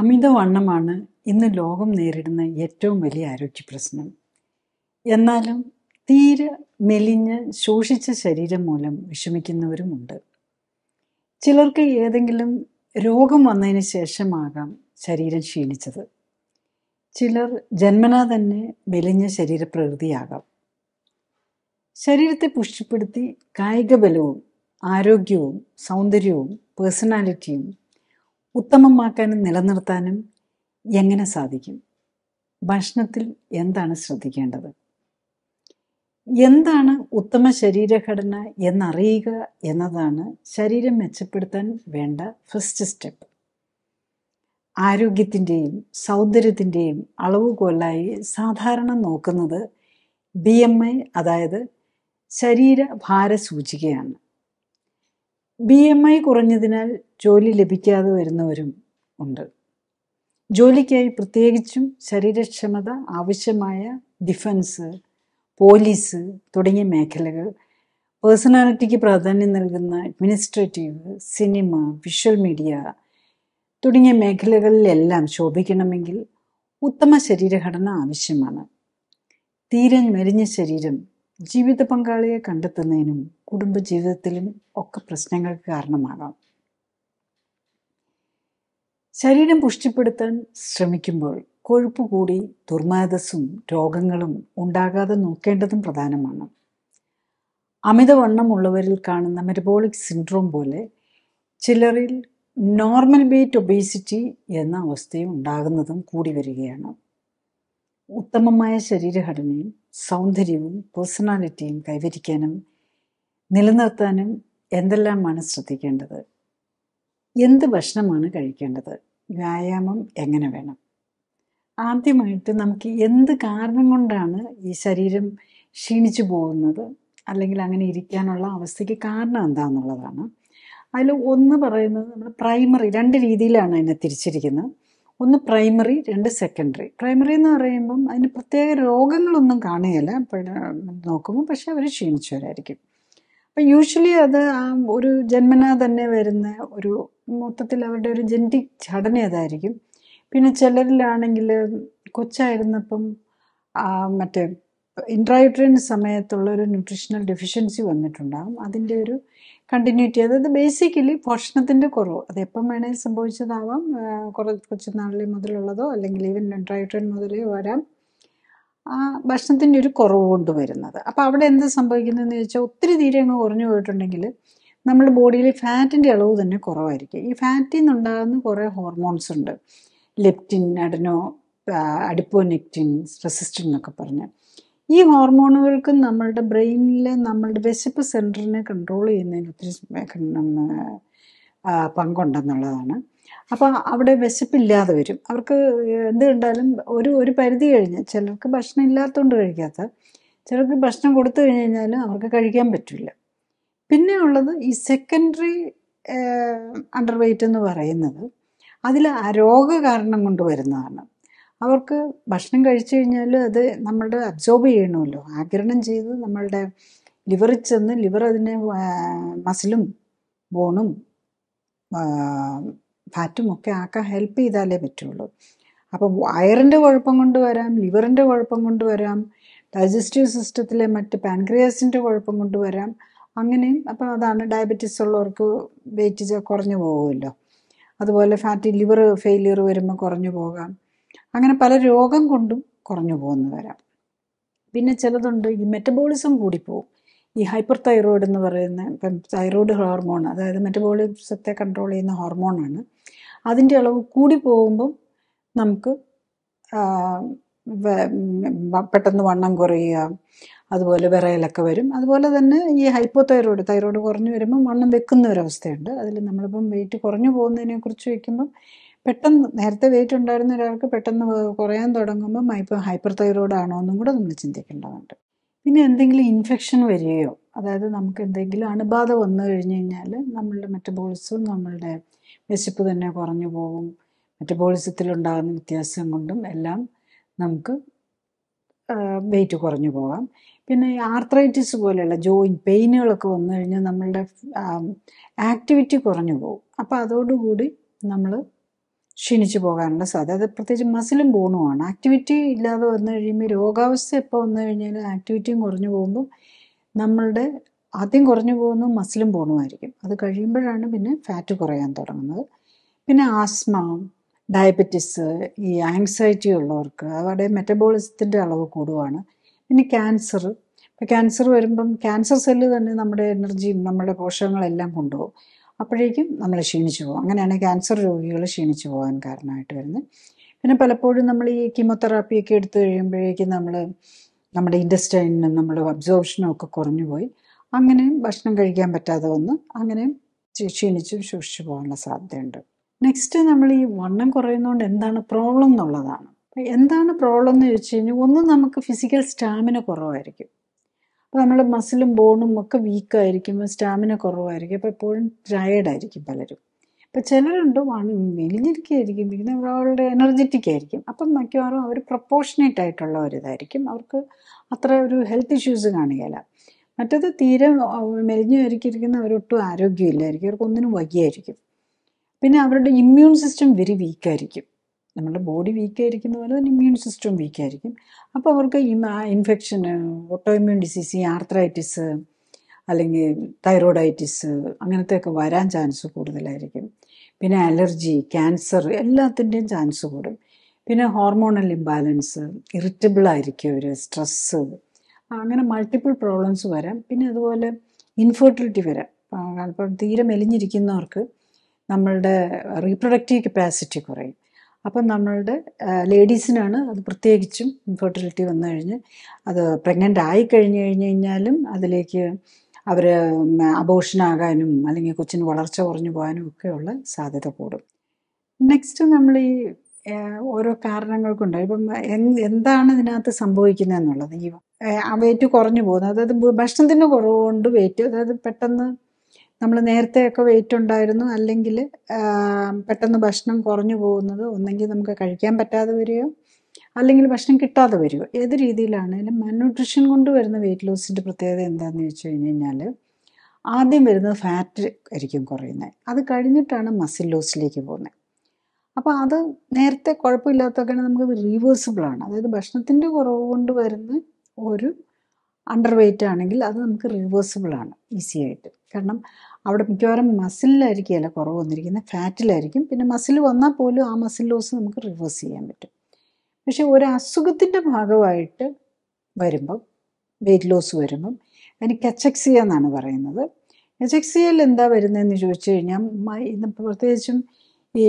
അമിതവണ്ണമാണ് ഇന്ന് ലോകം നേരിടുന്ന ഏറ്റവും വലിയ ആരോഗ്യ പ്രശ്നം എന്നാലും തീരെ മെലിഞ്ഞ് ശോഷിച്ച ശരീരം മൂലം വിഷമിക്കുന്നവരുമുണ്ട് ചിലർക്ക് ഏതെങ്കിലും രോഗം വന്നതിന് ശേഷമാകാം ശരീരം ക്ഷീണിച്ചത് ചിലർ ജന്മനാ തന്നെ മെലിഞ്ഞ ശരീരപ്രകൃതിയാകാം ശരീരത്തെ പുഷ്ടിപ്പെടുത്തി കായികബലവും ആരോഗ്യവും സൗന്ദര്യവും പേഴ്സണാലിറ്റിയും ഉത്തമമാക്കാനും നിലനിർത്താനും എങ്ങനെ സാധിക്കും ഭക്ഷണത്തിൽ എന്താണ് ശ്രദ്ധിക്കേണ്ടത് എന്താണ് ഉത്തമ ശരീരഘടന എന്നറിയുക എന്നതാണ് ശരീരം മെച്ചപ്പെടുത്താൻ വേണ്ട ഫസ്റ്റ് സ്റ്റെപ്പ് ആരോഗ്യത്തിൻ്റെയും സൗന്ദര്യത്തിൻ്റെയും അളവുകോലായി സാധാരണ നോക്കുന്നത് ബി എം ഐ അതായത് ശരീരഭാര സൂചികയാണ് ബി എം ഐ കുറഞ്ഞതിനാൽ ജോലി ലഭിക്കാതെ വരുന്നവരും ഉണ്ട് ജോലിക്കായി പ്രത്യേകിച്ചും ശരീരക്ഷമത ആവശ്യമായ ഡിഫൻസ് പോലീസ് തുടങ്ങിയ മേഖലകൾ പേഴ്സണാലിറ്റിക്ക് പ്രാധാന്യം നൽകുന്ന അഡ്മിനിസ്ട്രേറ്റീവ് സിനിമ വിഷ്വൽ മീഡിയ തുടങ്ങിയ മേഖലകളിലെല്ലാം ശോഭിക്കണമെങ്കിൽ ഉത്തമ ശരീരഘടന ആവശ്യമാണ് തീരെ മെലിഞ്ഞ ശരീരം ജീവിത പങ്കാളിയെ കണ്ടെത്തുന്നതിനും കുടുംബജീവിതത്തിലും ഒക്കെ പ്രശ്നങ്ങൾക്ക് കാരണമാകാം ശരീരം പുഷ്ടിപ്പെടുത്താൻ ശ്രമിക്കുമ്പോൾ കൊഴുപ്പ് കൂടി ദുർമാദസും രോഗങ്ങളും ഉണ്ടാകാതെ നോക്കേണ്ടതും പ്രധാനമാണ് അമിതവണ്ണമുള്ളവരിൽ കാണുന്ന മെറ്റബോളിക് സിൻഡ്രോം പോലെ ചിലരിൽ നോർമൽ വെയ്റ്റ് ഒബേസിറ്റി എന്ന അവസ്ഥയും ഉണ്ടാകുന്നതും കൂടി വരികയാണ് ഉത്തമമായ ശരീരഘടനയും സൗന്ദര്യവും പേഴ്സണാലിറ്റിയും കൈവരിക്കാനും നിലനിർത്താനും എന്തെല്ലാമാണ് ശ്രദ്ധിക്കേണ്ടത് എന്ത് ഭക്ഷണമാണ് കഴിക്കേണ്ടത് വ്യായാമം എങ്ങനെ വേണം ആദ്യമായിട്ട് നമുക്ക് എന്ത് കാരണം കൊണ്ടാണ് ഈ ശരീരം ക്ഷീണിച്ചു പോകുന്നത് അല്ലെങ്കിൽ അങ്ങനെ ഇരിക്കാനുള്ള അവസ്ഥയ്ക്ക് കാരണം എന്താണെന്നുള്ളതാണ് അതിൽ ഒന്ന് പറയുന്നത് നമ്മൾ പ്രൈമറി രണ്ട് രീതിയിലാണ് അതിനെ തിരിച്ചിരിക്കുന്നത് ഒന്ന് പ്രൈമറി രണ്ട് സെക്കൻഡറി പ്രൈമറി എന്ന് പറയുമ്പം അതിന് പ്രത്യേക രോഗങ്ങളൊന്നും കാണുകയില്ല നോക്കുമ്പോൾ പക്ഷെ അവർ ക്ഷീണിച്ചവരായിരിക്കും അപ്പം യൂഷ്വലി അത് ആ ഒരു ജന്മന തന്നെ വരുന്ന ഒരു മൊത്തത്തിൽ അവരുടെ ഒരു ജെനറ്റിക് ഘടന അതായിരിക്കും പിന്നെ ചിലരിലാണെങ്കിൽ കൊച്ചായിരുന്നപ്പം മറ്റേ ഇൻട്രായൂട്രിയൻ സമയത്തുള്ള ഒരു ന്യൂട്രീഷണൽ ഡെഫിഷ്യൻസി വന്നിട്ടുണ്ടാകും അതിൻ്റെ ഒരു കണ്ടിന്യൂറ്റി അതായത് ബേസിക്കലി ഭക്ഷണത്തിൻ്റെ കുറവ് അത് എപ്പം വേണേൽ സംഭവിച്ചതാവാം കുറച്ച് നാളിലെ മുതലുള്ളതോ അല്ലെങ്കിൽ ഈവൻ ഇൻട്രായൂട്രിയൻ മുതലേ വരാം ഭക്ഷണത്തിൻ്റെ ഒരു കുറവ് കൊണ്ട് വരുന്നത് അപ്പോൾ അവിടെ എന്ത് സംഭവിക്കുന്നതെന്ന് ചോദിച്ചാൽ ഒത്തിരി തീരെ അങ്ങ് കുറഞ്ഞു പോയിട്ടുണ്ടെങ്കിൽ നമ്മുടെ ബോഡിയിൽ ഫാറ്റിൻ്റെ അളവ് തന്നെ കുറവായിരിക്കും ഈ ഫാറ്റിൽ നിന്നുണ്ടാകുന്ന കുറേ ഹോർമോൺസ് ഉണ്ട് ലെപ്റ്റിൻ അഡനോ അഡിപ്പോനെക്റ്റിൻ റെസിസ്റ്റിൻ എന്നൊക്കെ പറഞ്ഞ് ഈ ഹോർമോണുകൾക്ക് നമ്മളുടെ ബ്രെയിനിലെ നമ്മളുടെ വിശപ്പ് സെൻറ്ററിനെ കൺട്രോൾ ചെയ്യുന്നതിന് ഒത്തിരി പങ്കുണ്ടെന്നുള്ളതാണ് അപ്പോൾ അവിടെ വിശപ്പില്ലാതെ വരും അവർക്ക് എന്ത് കണ്ടാലും ഒരു ഒരു പരിധി കഴിഞ്ഞ് ചിലർക്ക് ഭക്ഷണം ഇല്ലാത്തതുകൊണ്ട് കഴിക്കാത്ത ചിലർക്ക് ഭക്ഷണം കൊടുത്തു കഴിഞ്ഞ് കഴിഞ്ഞാലും അവർക്ക് കഴിക്കാൻ പറ്റില്ല പിന്നെ ഉള്ളത് ഈ സെക്കൻഡറി അണ്ടർ വെയിറ്റ് എന്ന് പറയുന്നത് അതിൽ രോഗ കാരണം കൊണ്ട് വരുന്നതാണ് അവർക്ക് ഭക്ഷണം കഴിച്ചു കഴിഞ്ഞാൽ അത് നമ്മളുടെ അബ്സോർബ് ചെയ്യണമല്ലോ ആഗിരണം ചെയ്ത് നമ്മളുടെ ലിവറിൽ ചെന്ന് ലിവർ അതിനെ മസിലും ബോണും ഫാറ്റും ഒക്കെ ആക്കാൻ ഹെൽപ്പ് ചെയ്താലേ പറ്റുള്ളൂ അപ്പം വയറിൻ്റെ കുഴപ്പം കൊണ്ട് വരാം ലിവറിൻ്റെ കുഴപ്പം കൊണ്ട് വരാം ഡൈജസ്റ്റീവ് സിസ്റ്റത്തിലെ മറ്റ് പാൻക്രിയാസിൻ്റെ കുഴപ്പം കൊണ്ട് വരാം അങ്ങനെയും അപ്പം അതാണ് ഡയബറ്റിസ് ഉള്ളവർക്ക് വെയിറ്റ് കുറഞ്ഞു പോകുമല്ലോ അതുപോലെ ഫാറ്റി ലിവർ ഫെയിലിയർ വരുമ്പോൾ കുറഞ്ഞു പോകാം അങ്ങനെ പല രോഗം കൊണ്ടും കുറഞ്ഞു പോകുന്നു വരാം പിന്നെ ചിലതുണ്ട് ഈ മെറ്റബോളിസം പോകും ഈ ഹൈപ്പർ തൈറോയിഡ് എന്ന് പറയുന്ന ഇപ്പം തൈറോയിഡ് ഹോർമോൺ അതായത് മെറ്റബോളിസത്തെ കൺട്രോൾ ചെയ്യുന്ന ഹോർമോണാണ് അതിൻ്റെ അളവ് കൂടി പോകുമ്പം നമുക്ക് പെട്ടെന്ന് വണ്ണം കുറയുക അതുപോലെ വിറയലൊക്കെ വരും അതുപോലെ തന്നെ ഈ ഹൈപ്പോ തൈറോയിഡ് തൈറോയിഡ് കുറഞ്ഞു വരുമ്പോൾ വണ്ണം വെക്കുന്ന ഒരവസ്ഥയുണ്ട് അതിൽ നമ്മളിപ്പം വെയിറ്റ് കുറഞ്ഞു പോകുന്നതിനെ കുറിച്ച് വയ്ക്കുമ്പം പെട്ടെന്ന് നേരത്തെ വെയിറ്റ് ഉണ്ടായിരുന്ന ഒരാൾക്ക് പെട്ടെന്ന് കുറയാൻ തുടങ്ങുമ്പം ഇപ്പം ഹൈപ്പർ തൈറോയിഡ് ആണോ എന്നും കൂടെ നമ്മൾ ചിന്തിക്കേണ്ടതുണ്ട് പിന്നെ എന്തെങ്കിലും ഇൻഫെക്ഷൻ വരികയോ അതായത് നമുക്ക് എന്തെങ്കിലും അണുബാധ വന്നു കഴിഞ്ഞ് കഴിഞ്ഞാൽ നമ്മളുടെ മെറ്റബോളിസും നമ്മളുടെ വിശപ്പ് തന്നെ കുറഞ്ഞു പോകും മെറ്റബോളിസത്തിലുണ്ടാകുന്ന വ്യത്യാസം കൊണ്ടും എല്ലാം നമുക്ക് വെയിറ്റ് കുറഞ്ഞു പോകാം പിന്നെ ആർത്രൈറ്റിസ് പോലെയുള്ള ജോയിൻ പെയിനുകളൊക്കെ വന്നു കഴിഞ്ഞാൽ നമ്മളുടെ ആക്ടിവിറ്റി കുറഞ്ഞു പോകും അപ്പോൾ അതോടുകൂടി നമ്മൾ ക്ഷീണിച്ചു പോകാനുള്ള സാധ്യത അത് പ്രത്യേകിച്ച് മസിലും ബോണുമാണ് ആക്ടിവിറ്റി ഇല്ലാതെ വന്നു കഴിയുമ്പോൾ രോഗാവസ്ഥ എപ്പോൾ വന്നു കഴിഞ്ഞാൽ ആക്ടിവിറ്റിയും കുറഞ്ഞു പോകുമ്പോൾ നമ്മളുടെ ആദ്യം കുറഞ്ഞു പോകുന്നു മസിലും പോകണമായിരിക്കും അത് കഴിയുമ്പോഴാണ് പിന്നെ ഫാറ്റ് കുറയാൻ തുടങ്ങുന്നത് പിന്നെ ആസ്മ ഡയബറ്റിസ് ഈ ആങ്സൈറ്റി ഉള്ളവർക്ക് അവരുടെ മെറ്റബോളിസത്തിൻ്റെ അളവ് കൂടുവാണ് പിന്നെ ക്യാൻസർ ഇപ്പം ക്യാൻസർ വരുമ്പം ക്യാൻസർ സെല്ല് തന്നെ നമ്മുടെ എനർജിയും നമ്മുടെ പോഷകങ്ങളെല്ലാം കൊണ്ടുപോകും അപ്പോഴേക്കും നമ്മൾ ക്ഷീണിച്ചു പോകും അങ്ങനെയാണ് ക്യാൻസർ രോഗികൾ ക്ഷീണിച്ചു പോകാൻ കാരണമായിട്ട് വരുന്നത് പിന്നെ പലപ്പോഴും നമ്മൾ ഈ കീമോതെറാപ്പിയൊക്കെ എടുത്തു കഴിയുമ്പോഴേക്കും നമ്മൾ നമ്മുടെ ഇൻഡസ്റ്റൈനും നമ്മുടെ അബ്സോർപ്ഷനും ഒക്കെ കുറഞ്ഞു പോയി അങ്ങനെയും ഭക്ഷണം കഴിക്കാൻ പറ്റാതെ വന്ന് അങ്ങനെയും ക്ഷീണിച്ചും സൂക്ഷിച്ചു പോകാനുള്ള സാധ്യതയുണ്ട് നെക്സ്റ്റ് നമ്മൾ ഈ വണ്ണം കുറയുന്നതുകൊണ്ട് എന്താണ് പ്രോബ്ലം എന്നുള്ളതാണ് എന്താണ് പ്രോബ്ലം എന്ന് ചോദിച്ചു കഴിഞ്ഞാൽ ഒന്ന് നമുക്ക് ഫിസിക്കൽ സ്റ്റാമിന കുറവായിരിക്കും അപ്പോൾ നമ്മുടെ മസിലും ബോണും ഒക്കെ വീക്കായിരിക്കും സ്റ്റാമിന കുറവായിരിക്കും അപ്പോൾ എപ്പോഴും ആയിരിക്കും പലരും ഇപ്പം ചിലരുണ്ട് മെലിഞ്ഞിരിക്കുകയായിരിക്കും പിന്നെ അവരുടെ എനർജറ്റിക് ആയിരിക്കും അപ്പം മിക്കവാറും അവർ പ്രൊപ്പോർഷനേറ്റ് ആയിട്ടുള്ള ഒരിതായിരിക്കും അവർക്ക് അത്ര ഒരു ഹെൽത്ത് ഇഷ്യൂസ് കാണുകയില്ല മറ്റത് തീരെ മെലിഞ്ഞു ഒരുക്കിയിരിക്കുന്ന അവരൊട്ടും ആരോഗ്യമില്ലായിരിക്കും ഒന്നിനും വയ്യായിരിക്കും പിന്നെ അവരുടെ ഇമ്മ്യൂൺ സിസ്റ്റം വെരി വീക്കായിരിക്കും നമ്മുടെ ബോഡി വീക്കായിരിക്കുന്ന പോലെ തന്നെ ഇമ്മ്യൂൺ സിസ്റ്റം വീക്കായിരിക്കും അപ്പോൾ അവർക്ക് ഇൻഫെക്ഷൻ ഓട്ടോ ഇമ്മ്യൂൺ ഡിസീസ് ഈ ആർത്രൈറ്റിസ് അല്ലെങ്കിൽ തൈറോയിഡൈറ്റിസ് അങ്ങനത്തെയൊക്കെ വരാൻ ചാൻസ് കൂടുതലായിരിക്കും പിന്നെ അലർജി ക്യാൻസർ എല്ലാത്തിൻ്റെയും ചാൻസ് കൂടും പിന്നെ ഹോർമോണൽ ഇംബാലൻസ് ഇറിറ്റബിൾ ആയിരിക്കും അവർ സ്ട്രെസ്സ് അങ്ങനെ മൾട്ടിപ്പിൾ പ്രോബ്ലംസ് വരാം പിന്നെ അതുപോലെ ഇൻഫെർട്ടിലിറ്റി വരാം അപ്പം തീരെ മെലിഞ്ഞിരിക്കുന്നവർക്ക് നമ്മളുടെ റീപ്രൊഡക്റ്റീവ് കപ്പാസിറ്റി കുറയും അപ്പം നമ്മളുടെ ലേഡീസിനാണ് അത് പ്രത്യേകിച്ചും ഇൻഫെർട്ടിലിറ്റി വന്നു കഴിഞ്ഞ് അത് പ്രഗ്നൻ്റ് ആയി കഴിഞ്ഞു കഴിഞ്ഞ് കഴിഞ്ഞാലും അതിലേക്ക് അവർ അബോഷനാകാനും അല്ലെങ്കിൽ കൊച്ചിന് വളർച്ച കുറഞ്ഞു പോകാനും ഒക്കെയുള്ള സാധ്യത കൂടും നെക്സ്റ്റ് നമ്മൾ ഈ ഓരോ കാരണങ്ങൾ കൊണ്ട് ഇപ്പം എന്താണ് ഇതിനകത്ത് സംഭവിക്കുന്നത് എന്നുള്ളത് ഈ വെയിറ്റ് കുറഞ്ഞു പോകുന്നത് അതായത് ഭക്ഷണത്തിൻ്റെ കുറവുകൊണ്ട് വെയിറ്റ് അതായത് പെട്ടെന്ന് നമ്മൾ നേരത്തെയൊക്കെ വെയിറ്റ് ഉണ്ടായിരുന്നു അല്ലെങ്കിൽ പെട്ടെന്ന് ഭക്ഷണം കുറഞ്ഞു പോകുന്നത് ഒന്നെങ്കിൽ നമുക്ക് കഴിക്കാൻ പറ്റാതെ വരികയോ അല്ലെങ്കിൽ ഭക്ഷണം കിട്ടാതെ വരികയോ ഏത് രീതിയിലാണെങ്കിലും മൽന്യൂട്രീഷൻ കൊണ്ട് വരുന്ന വെയിറ്റ് ലോസിൻ്റെ പ്രത്യേകത എന്താണെന്ന് വെച്ച് കഴിഞ്ഞ് കഴിഞ്ഞാൽ ആദ്യം വരുന്നത് ഫാറ്റ് ആയിരിക്കും കുറയുന്നത് അത് കഴിഞ്ഞിട്ടാണ് മസിൽ ലോസിലേക്ക് പോകുന്നത് അപ്പോൾ അത് നേരത്തെ കുഴപ്പമില്ലാത്തൊക്കെ നമുക്ക് റീവേഴ്സിബിൾ ആണ് അതായത് ഭക്ഷണത്തിൻ്റെ കുറവ് കൊണ്ട് വരുന്ന ഒരു അണ്ടർ വെയിറ്റ് ആണെങ്കിൽ അത് നമുക്ക് റിവേഴ്സിബിൾ ആണ് ഈസി ആയിട്ട് കാരണം അവിടെ മിക്കവാറും അല്ല കുറവ് വന്നിരിക്കുന്നത് ഫാറ്റിലായിരിക്കും പിന്നെ മസിൽ വന്നാൽ പോലും ആ മസിൽ ലോസ് നമുക്ക് റിവേഴ്സ് ചെയ്യാൻ പറ്റും പക്ഷെ ഒരു അസുഖത്തിൻ്റെ ഭാഗമായിട്ട് വരുമ്പം വെയിറ്റ് ലോസ് വരുമ്പം അതിന് കെച്ചക്സിയ എന്നാണ് പറയുന്നത് കച്ചക്സിയയിൽ എന്താ വരുന്നതെന്ന് ചോദിച്ചു കഴിഞ്ഞാൽ പ്രത്യേകിച്ചും ഈ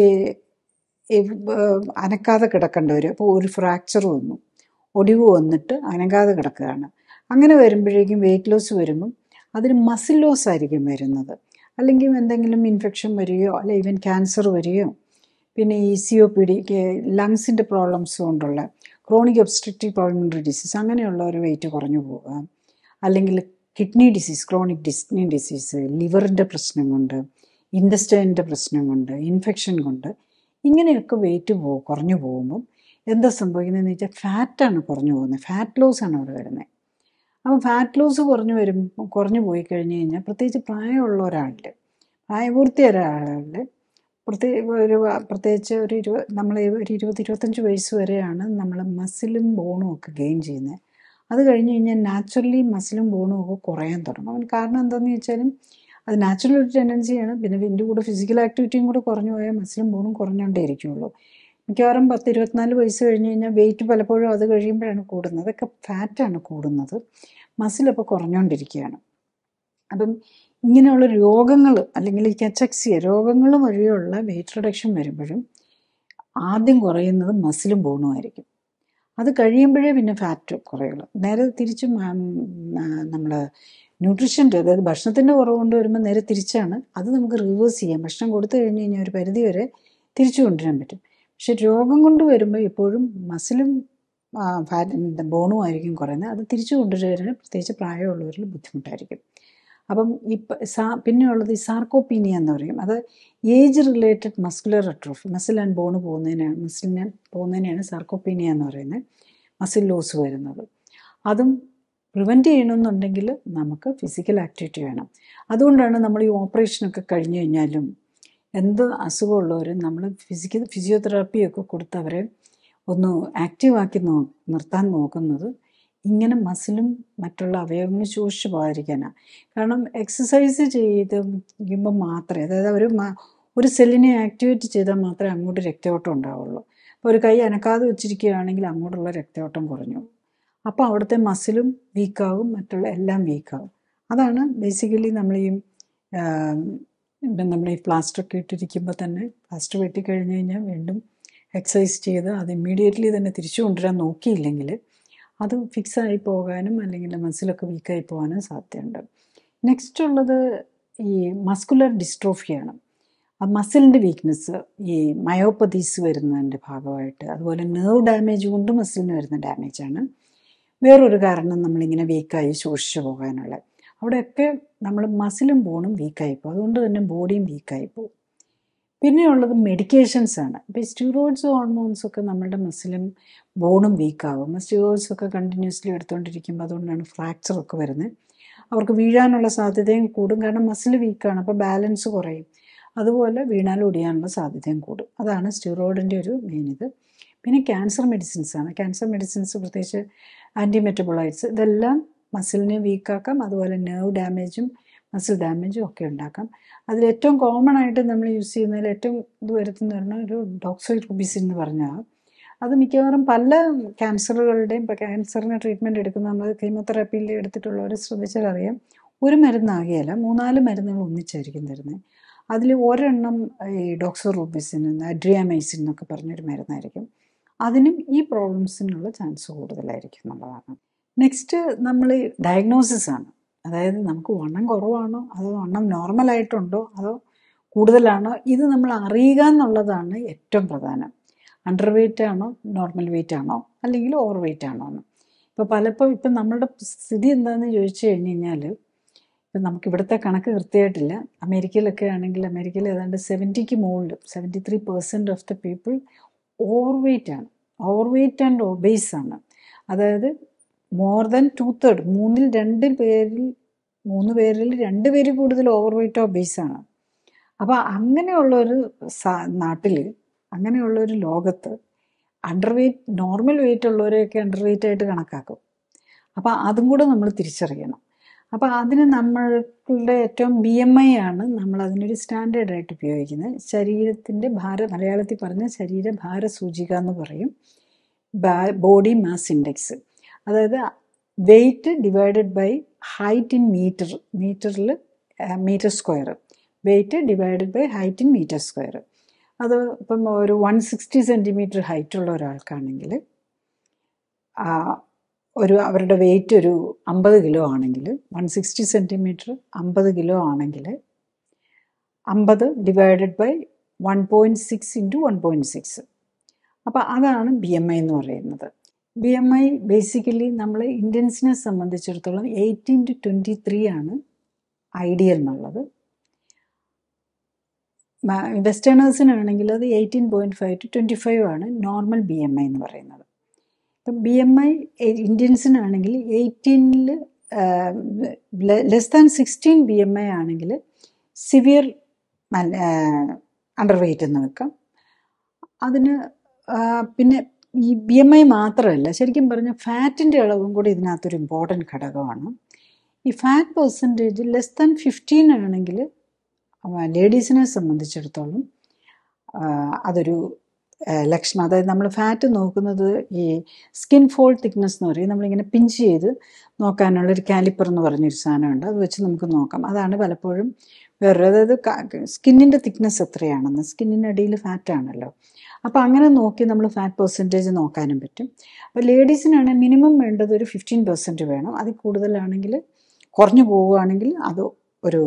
അനക്കാതെ കിടക്കേണ്ട വരും അപ്പോൾ ഒരു ഫ്രാക്ചർ വന്നു ഒടിവ് വന്നിട്ട് അനങ്ങാതെ കിടക്കുകയാണ് അങ്ങനെ വരുമ്പോഴേക്കും വെയിറ്റ് ലോസ് വരുമ്പം അതിന് മസിൽ ലോസ് ആയിരിക്കും വരുന്നത് അല്ലെങ്കിൽ എന്തെങ്കിലും ഇൻഫെക്ഷൻ വരികയോ അല്ലെ ഈവൻ ക്യാൻസർ വരികയോ പിന്നെ ഇ സി ഒ പി ഡി ലങ്സിൻ്റെ പ്രോബ്ലംസ് കൊണ്ടുള്ള ക്രോണിക് ഒബ്സ്ട്രക്റ്റീവ് പ്രോബ്ലം ഡിസീസ് അങ്ങനെയുള്ള ഒരു വെയിറ്റ് കുറഞ്ഞു പോവുക അല്ലെങ്കിൽ കിഡ്നി ഡിസീസ് ക്രോണിക് ഡിസ്നി ഡിസീസ് ലിവറിൻ്റെ പ്രശ്നം കൊണ്ട് ഇൻഡസ്റ്റൈനിൻ്റെ പ്രശ്നം കൊണ്ട് ഇൻഫെക്ഷൻ കൊണ്ട് ഇങ്ങനെയൊക്കെ വെയിറ്റ് പോകും കുറഞ്ഞു പോകുമ്പം എന്താ സംഭവിക്കുന്നതെന്ന് വെച്ചാൽ ഫാറ്റാണ് കുറഞ്ഞു പോകുന്നത് ഫാറ്റ് ലോസ് ആണ് അവിടെ വരുന്നത് അപ്പം ഫാറ്റ് ലോസ് കുറഞ്ഞു വരും കുറഞ്ഞു പോയി കഴിഞ്ഞ് കഴിഞ്ഞാൽ പ്രത്യേകിച്ച് പ്രായമുള്ള ഒരാളിൽ പ്രായപൂർത്തിയായ ഒരാളിൽ പ്രത്യേക ഒരു പ്രത്യേകിച്ച് ഒരു ഇരുപത് നമ്മൾ ഒരു ഇരുപത് ഇരുപത്തഞ്ച് വയസ്സ് വരെയാണ് നമ്മൾ മസിലും ബോണും ഒക്കെ ഗെയിൻ ചെയ്യുന്നത് അത് കഴിഞ്ഞ് കഴിഞ്ഞാൽ നാച്ചുറലി മസിലും ബോണും ഒക്കെ കുറയാൻ തുടങ്ങും അവൻ കാരണം എന്താണെന്ന് വെച്ചാലും അത് നാച്ചുറൽ ഒരു ടെൻഡൻസിയാണ് പിന്നെ ഇതിൻ്റെ കൂടെ ഫിസിക്കൽ ആക്ടിവിറ്റിയും കൂടെ കുറഞ്ഞു പോയാൽ മസിലും ബോണും കുറഞ്ഞുകൊണ്ടേ ഇരിക്കുള്ളൂ മിക്കവാറും പത്ത് ഇരുപത്തിനാല് വയസ്സ് കഴിഞ്ഞ് കഴിഞ്ഞാൽ വെയിറ്റ് പലപ്പോഴും അത് കഴിയുമ്പോഴാണ് കൂടുന്നത് അതൊക്കെ ഫാറ്റാണ് കൂടുന്നത് മസിലപ്പോൾ കുറഞ്ഞുകൊണ്ടിരിക്കുകയാണ് അപ്പം ഇങ്ങനെയുള്ള രോഗങ്ങൾ അല്ലെങ്കിൽ ഈ കെച്ചക്സിയ രോഗങ്ങൾ വഴിയുള്ള വെയിറ്റ് റിഡക്ഷൻ വരുമ്പോഴും ആദ്യം കുറയുന്നത് മസിലും ബോണുമായിരിക്കും അത് കഴിയുമ്പോഴേ പിന്നെ ഫാറ്റ് കുറയുള്ളൂ നേരെ തിരിച്ചും നമ്മൾ ന്യൂട്രിഷൻ്റെ അതായത് ഭക്ഷണത്തിൻ്റെ കുറവ് കൊണ്ടുവരുമ്പോൾ നേരെ തിരിച്ചാണ് അത് നമുക്ക് റിവേഴ്സ് ചെയ്യാം ഭക്ഷണം കൊടുത്തു കഴിഞ്ഞ് കഴിഞ്ഞാൽ ഒരു പരിധി വരെ തിരിച്ചു കൊണ്ടുവരാൻ പറ്റും പക്ഷെ രോഗം കൊണ്ട് വരുമ്പോൾ എപ്പോഴും മസിലും ഫാറ്റ് ബോണും ആയിരിക്കും കുറയുന്നത് അത് തിരിച്ചു കൊണ്ടുവരാൻ പ്രത്യേകിച്ച് പ്രായമുള്ളവരിൽ ബുദ്ധിമുട്ടായിരിക്കും അപ്പം ഇപ്പം സാ പിന്നെയുള്ളത് ഈ സാർക്കോപീനിയ എന്ന് പറയും അത് age related muscular atrophy muscle and bone പോകുന്നതിനാണ് മസിലിന് പോകുന്നതിനാണ് സാർക്കോപീനിയ എന്ന് പറയുന്നത് മസിൽ ലോസ് വരുന്നത് അതും പ്രിവെൻറ്റ് ചെയ്യണമെന്നുണ്ടെങ്കിൽ നമുക്ക് ഫിസിക്കൽ ആക്ടിവിറ്റി വേണം അതുകൊണ്ടാണ് നമ്മൾ ഈ ഓപ്പറേഷനൊക്കെ കഴിഞ്ഞു കഴിഞ്ഞാലും എന്ത് അസുഖമുള്ളവരും നമ്മൾ ഫിസിക്കൽ ഫിസിയോതെറാപ്പിയൊക്കെ കൊടുത്തവരെ ഒന്ന് ആക്റ്റീവാക്കി നോ നിർത്താൻ നോക്കുന്നത് ഇങ്ങനെ മസിലും മറ്റുള്ള അവയവങ്ങളും ശോഷിച്ചു പോകാതിരിക്കാനാണ് കാരണം എക്സസൈസ് ചെയ്യുമ്പോൾ മാത്രമേ അതായത് ഒരു ഒരു സെല്ലിനെ ആക്ടിവേറ്റ് ചെയ്താൽ മാത്രമേ അങ്ങോട്ട് രക്തയോട്ടം ഉണ്ടാവുള്ളൂ അപ്പോൾ ഒരു കൈ അനക്കാതെ വെച്ചിരിക്കുകയാണെങ്കിൽ അങ്ങോട്ടുള്ള രക്തയോട്ടം കുറഞ്ഞു അപ്പോൾ അവിടുത്തെ മസിലും വീക്കാവും മറ്റുള്ള എല്ലാം വീക്കാവും അതാണ് ബേസിക്കലി നമ്മൾ ഈ നമ്മൾ ഈ ഒക്കെ ഇട്ടിരിക്കുമ്പോൾ തന്നെ പ്ലാസ്റ്റർ വെട്ടി കഴിഞ്ഞ് കഴിഞ്ഞാൽ വീണ്ടും എക്സസൈസ് ചെയ്ത് അത് ഇമ്മീഡിയറ്റ്ലി തന്നെ തിരിച്ചു കൊണ്ടുവരാൻ നോക്കിയില്ലെങ്കിൽ അത് ഫിക്സായി പോകാനും അല്ലെങ്കിൽ മസിലൊക്കെ വീക്കായി പോകാനും സാധ്യതയുണ്ട് നെക്സ്റ്റ് ഉള്ളത് ഈ മസ്കുലർ ഡിസ്ട്രോഫിയാണ് ആ മസിലിൻ്റെ വീക്ക്നെസ് ഈ മയോപ്പതീസ് വരുന്നതിൻ്റെ ഭാഗമായിട്ട് അതുപോലെ നെർവ് ഡാമേജ് കൊണ്ട് മസിലിന് വരുന്ന ഡാമേജാണ് വേറൊരു കാരണം നമ്മളിങ്ങനെ വീക്കായി സൂക്ഷിച്ചു പോകാനുള്ള അവിടെയൊക്കെ നമ്മൾ മസിലും ബോണും വീക്കായി പോകും അതുകൊണ്ട് തന്നെ ബോഡിയും വീക്കായി പോകും പിന്നെ ഉള്ളത് മെഡിക്കേഷൻസ് ആണ് ഇപ്പോൾ സ്റ്റിറോയിഡ്സ് ഹോർമോൺസ് ഒക്കെ നമ്മളുടെ മസിലും ബോണും വീക്കാവും സ്റ്റിറോയിഡ്സ് ഒക്കെ കണ്ടിന്യൂസ്ലി എടുത്തുകൊണ്ടിരിക്കുമ്പോൾ അതുകൊണ്ടാണ് ഫ്രാക്ചർ ഒക്കെ വരുന്നത് അവർക്ക് വീഴാനുള്ള സാധ്യതയും കൂടും കാരണം മസിൽ വീക്കാണ് അപ്പോൾ ബാലൻസ് കുറയും അതുപോലെ വീണാൽ ഒടിയാനുള്ള സാധ്യതയും കൂടും അതാണ് സ്റ്റിറോയിഡിൻ്റെ ഒരു മെയിൻ ഇത് പിന്നെ ക്യാൻസർ മെഡിസിൻസാണ് ക്യാൻസർ മെഡിസിൻസ് പ്രത്യേകിച്ച് ആൻറ്റി മെറ്റബോളൈറ്റ്സ് ഇതെല്ലാം മസിലിനെ വീക്കാക്കാം അതുപോലെ നെർവ് ഡാമേജും മസിൽ ഡാമേജും ഒക്കെ ഉണ്ടാക്കാം അതിൽ ഏറ്റവും കോമൺ ആയിട്ട് നമ്മൾ യൂസ് ചെയ്യുന്നതിൽ ഏറ്റവും ഇത് വരുത്തുന്ന പറഞ്ഞാൽ ഒരു ഡോക്സോയി റുബിസിൻ എന്ന് പറഞ്ഞാൽ അത് മിക്കവാറും പല ക്യാൻസറുകളുടെയും ഇപ്പോൾ ക്യാൻസറിന് ട്രീറ്റ്മെൻറ്റ് എടുക്കുന്ന നമ്മൾ കീമോതെറാപ്പിയിൽ എടുത്തിട്ടുള്ളവർ ശ്രദ്ധിച്ചാൽ അറിയാം ഒരു മരുന്നാകിയല്ല മൂന്നാല് മരുന്നുകൾ ഒന്നിച്ചായിരിക്കും തരുന്നത് അതിൽ ഒരെണ്ണം ഈ ഡോക്സോറൂബിസിൻ അഡ്രിയാമൈസിൻ എന്നൊക്കെ പറഞ്ഞൊരു മരുന്നായിരിക്കും അതിനും ഈ പ്രോബ്ലംസിനുള്ള ചാൻസ് കൂടുതലായിരിക്കും എന്നുള്ളതാണ് നെക്സ്റ്റ് നമ്മൾ ഡയഗ്നോസിസ് ആണ് അതായത് നമുക്ക് വണ്ണം കുറവാണോ അതോ വണ്ണം നോർമലായിട്ടുണ്ടോ അതോ കൂടുതലാണോ ഇത് നമ്മൾ അറിയുക എന്നുള്ളതാണ് ഏറ്റവും പ്രധാനം അണ്ടർ വെയിറ്റ് ആണോ നോർമൽ വെയിറ്റ് ആണോ അല്ലെങ്കിൽ ഓവർ വെയിറ്റ് ആണോ എന്ന് ഇപ്പോൾ പലപ്പോൾ ഇപ്പം നമ്മളുടെ സ്ഥിതി എന്താണെന്ന് ചോദിച്ചു കഴിഞ്ഞ് കഴിഞ്ഞാൽ ഇപ്പം നമുക്ക് ഇവിടുത്തെ കണക്ക് കൃത്യമായിട്ടില്ല അമേരിക്കയിലൊക്കെ ആണെങ്കിൽ അമേരിക്കയിൽ ഏതാണ്ട് സെവൻറ്റിക്ക് മുകളിൽ seventy three percent of the people over ആണ് ഓവർ ആൻഡ് ഒബേസ് ആണ് അതായത് മോർ ദാൻ ടു തേർഡ് മൂന്നിൽ രണ്ട് പേരിൽ മൂന്ന് പേരിൽ രണ്ട് പേര് കൂടുതൽ ഓവർ ഒബേസ് ആണ് അപ്പോൾ അങ്ങനെയുള്ളൊരു നാട്ടിൽ അങ്ങനെയുള്ളൊരു ലോകത്ത് അണ്ടർ നോർമൽ വെയ്റ്റ് ഉള്ളവരെയൊക്കെ അണ്ടർ ആയിട്ട് കണക്കാക്കും അപ്പോൾ അതും കൂടെ നമ്മൾ തിരിച്ചറിയണം അപ്പോൾ അതിന് നമ്മളുടെ ഏറ്റവും ബി എം ഐ ആണ് നമ്മൾ അതിനൊരു സ്റ്റാൻഡേർഡായിട്ട് ഉപയോഗിക്കുന്നത് ശരീരത്തിൻ്റെ ഭാര മലയാളത്തിൽ പറഞ്ഞ ശരീരഭാര സൂചിക എന്ന് പറയും ബോഡി മാസ് ഇൻഡെക്സ് അതായത് weight divided by height in metre മീറ്ററിൽ metre square weight divided by height in metre square അത് ഇപ്പം ഒരു വൺ സിക്സ്റ്റി സെൻറ്റിമീറ്റർ ഉള്ള ഒരാൾക്കാണെങ്കിൽ ഒരു അവരുടെ വെയിറ്റ് ഒരു അമ്പത് കിലോ ആണെങ്കിൽ വൺ സിക്സ്റ്റി സെൻറ്റിമീറ്റർ അമ്പത് കിലോ ആണെങ്കിൽ അമ്പത് divided by one point six into one point six അപ്പോൾ അതാണ് ബി എം ഐ എന്ന് പറയുന്നത് ബി എം ഐ ബേസിക്കലി നമ്മൾ ഇന്ത്യൻസിനെ സംബന്ധിച്ചിടത്തോളം എയ്റ്റീൻ ടു ട്വൻറ്റി ത്രീ ആണ് ഐഡിയൽ എന്നുള്ളത് വെസ്റ്റേണേഴ്സിനാണെങ്കിൽ അത് eighteen point five to twenty five ആണ് നോർമൽ ബി എം ഐ എന്ന് പറയുന്നത് ഇപ്പം ബി എം ഐ ഇന്ത്യൻസിനാണെങ്കിൽ എയ്റ്റീനിൽ less than sixteen B M I ആണെങ്കിൽ സിവിയർ അണ്ടർ എന്ന് വെക്കാം അതിന് പിന്നെ ഈ ബി എം ഐ മാത്രമല്ല ശരിക്കും പറഞ്ഞാൽ ഫാറ്റിൻ്റെ അളവും കൂടി ഇതിനകത്തൊരു ഇമ്പോർട്ടൻറ്റ് ഘടകമാണ് ഈ fat percentage less than fifteen ആണെങ്കിൽ ലേഡീസിനെ സംബന്ധിച്ചിടത്തോളം അതൊരു ലക്ഷണം അതായത് നമ്മൾ ഫാറ്റ് നോക്കുന്നത് ഈ സ്കിൻ ഫോൾ തിക്നെസ് എന്ന് പറയും നമ്മളിങ്ങനെ പിഞ്ച് ചെയ്ത് നോക്കാനുള്ള ഒരു കാലിപ്പർ എന്ന് പറഞ്ഞൊരു സാധനമുണ്ട് അത് വെച്ച് നമുക്ക് നോക്കാം അതാണ് പലപ്പോഴും വേറൊരു അതായത് സ്കിന്നിൻ്റെ തിക്നെസ് എത്രയാണെന്ന് സ്കിന്നിൻ്റെ അടിയിൽ ഫാറ്റാണല്ലോ അപ്പോൾ അങ്ങനെ നോക്കി നമ്മൾ ഫാറ്റ് പെർസെൻറ്റേജ് നോക്കാനും പറ്റും അപ്പോൾ ലേഡീസിനാണ് മിനിമം വേണ്ടത് ഒരു ഫിഫ്റ്റീൻ പെർസെൻറ്റ് വേണം അതിൽ കൂടുതലാണെങ്കിൽ കുറഞ്ഞു പോവുകയാണെങ്കിൽ അത് ഒരു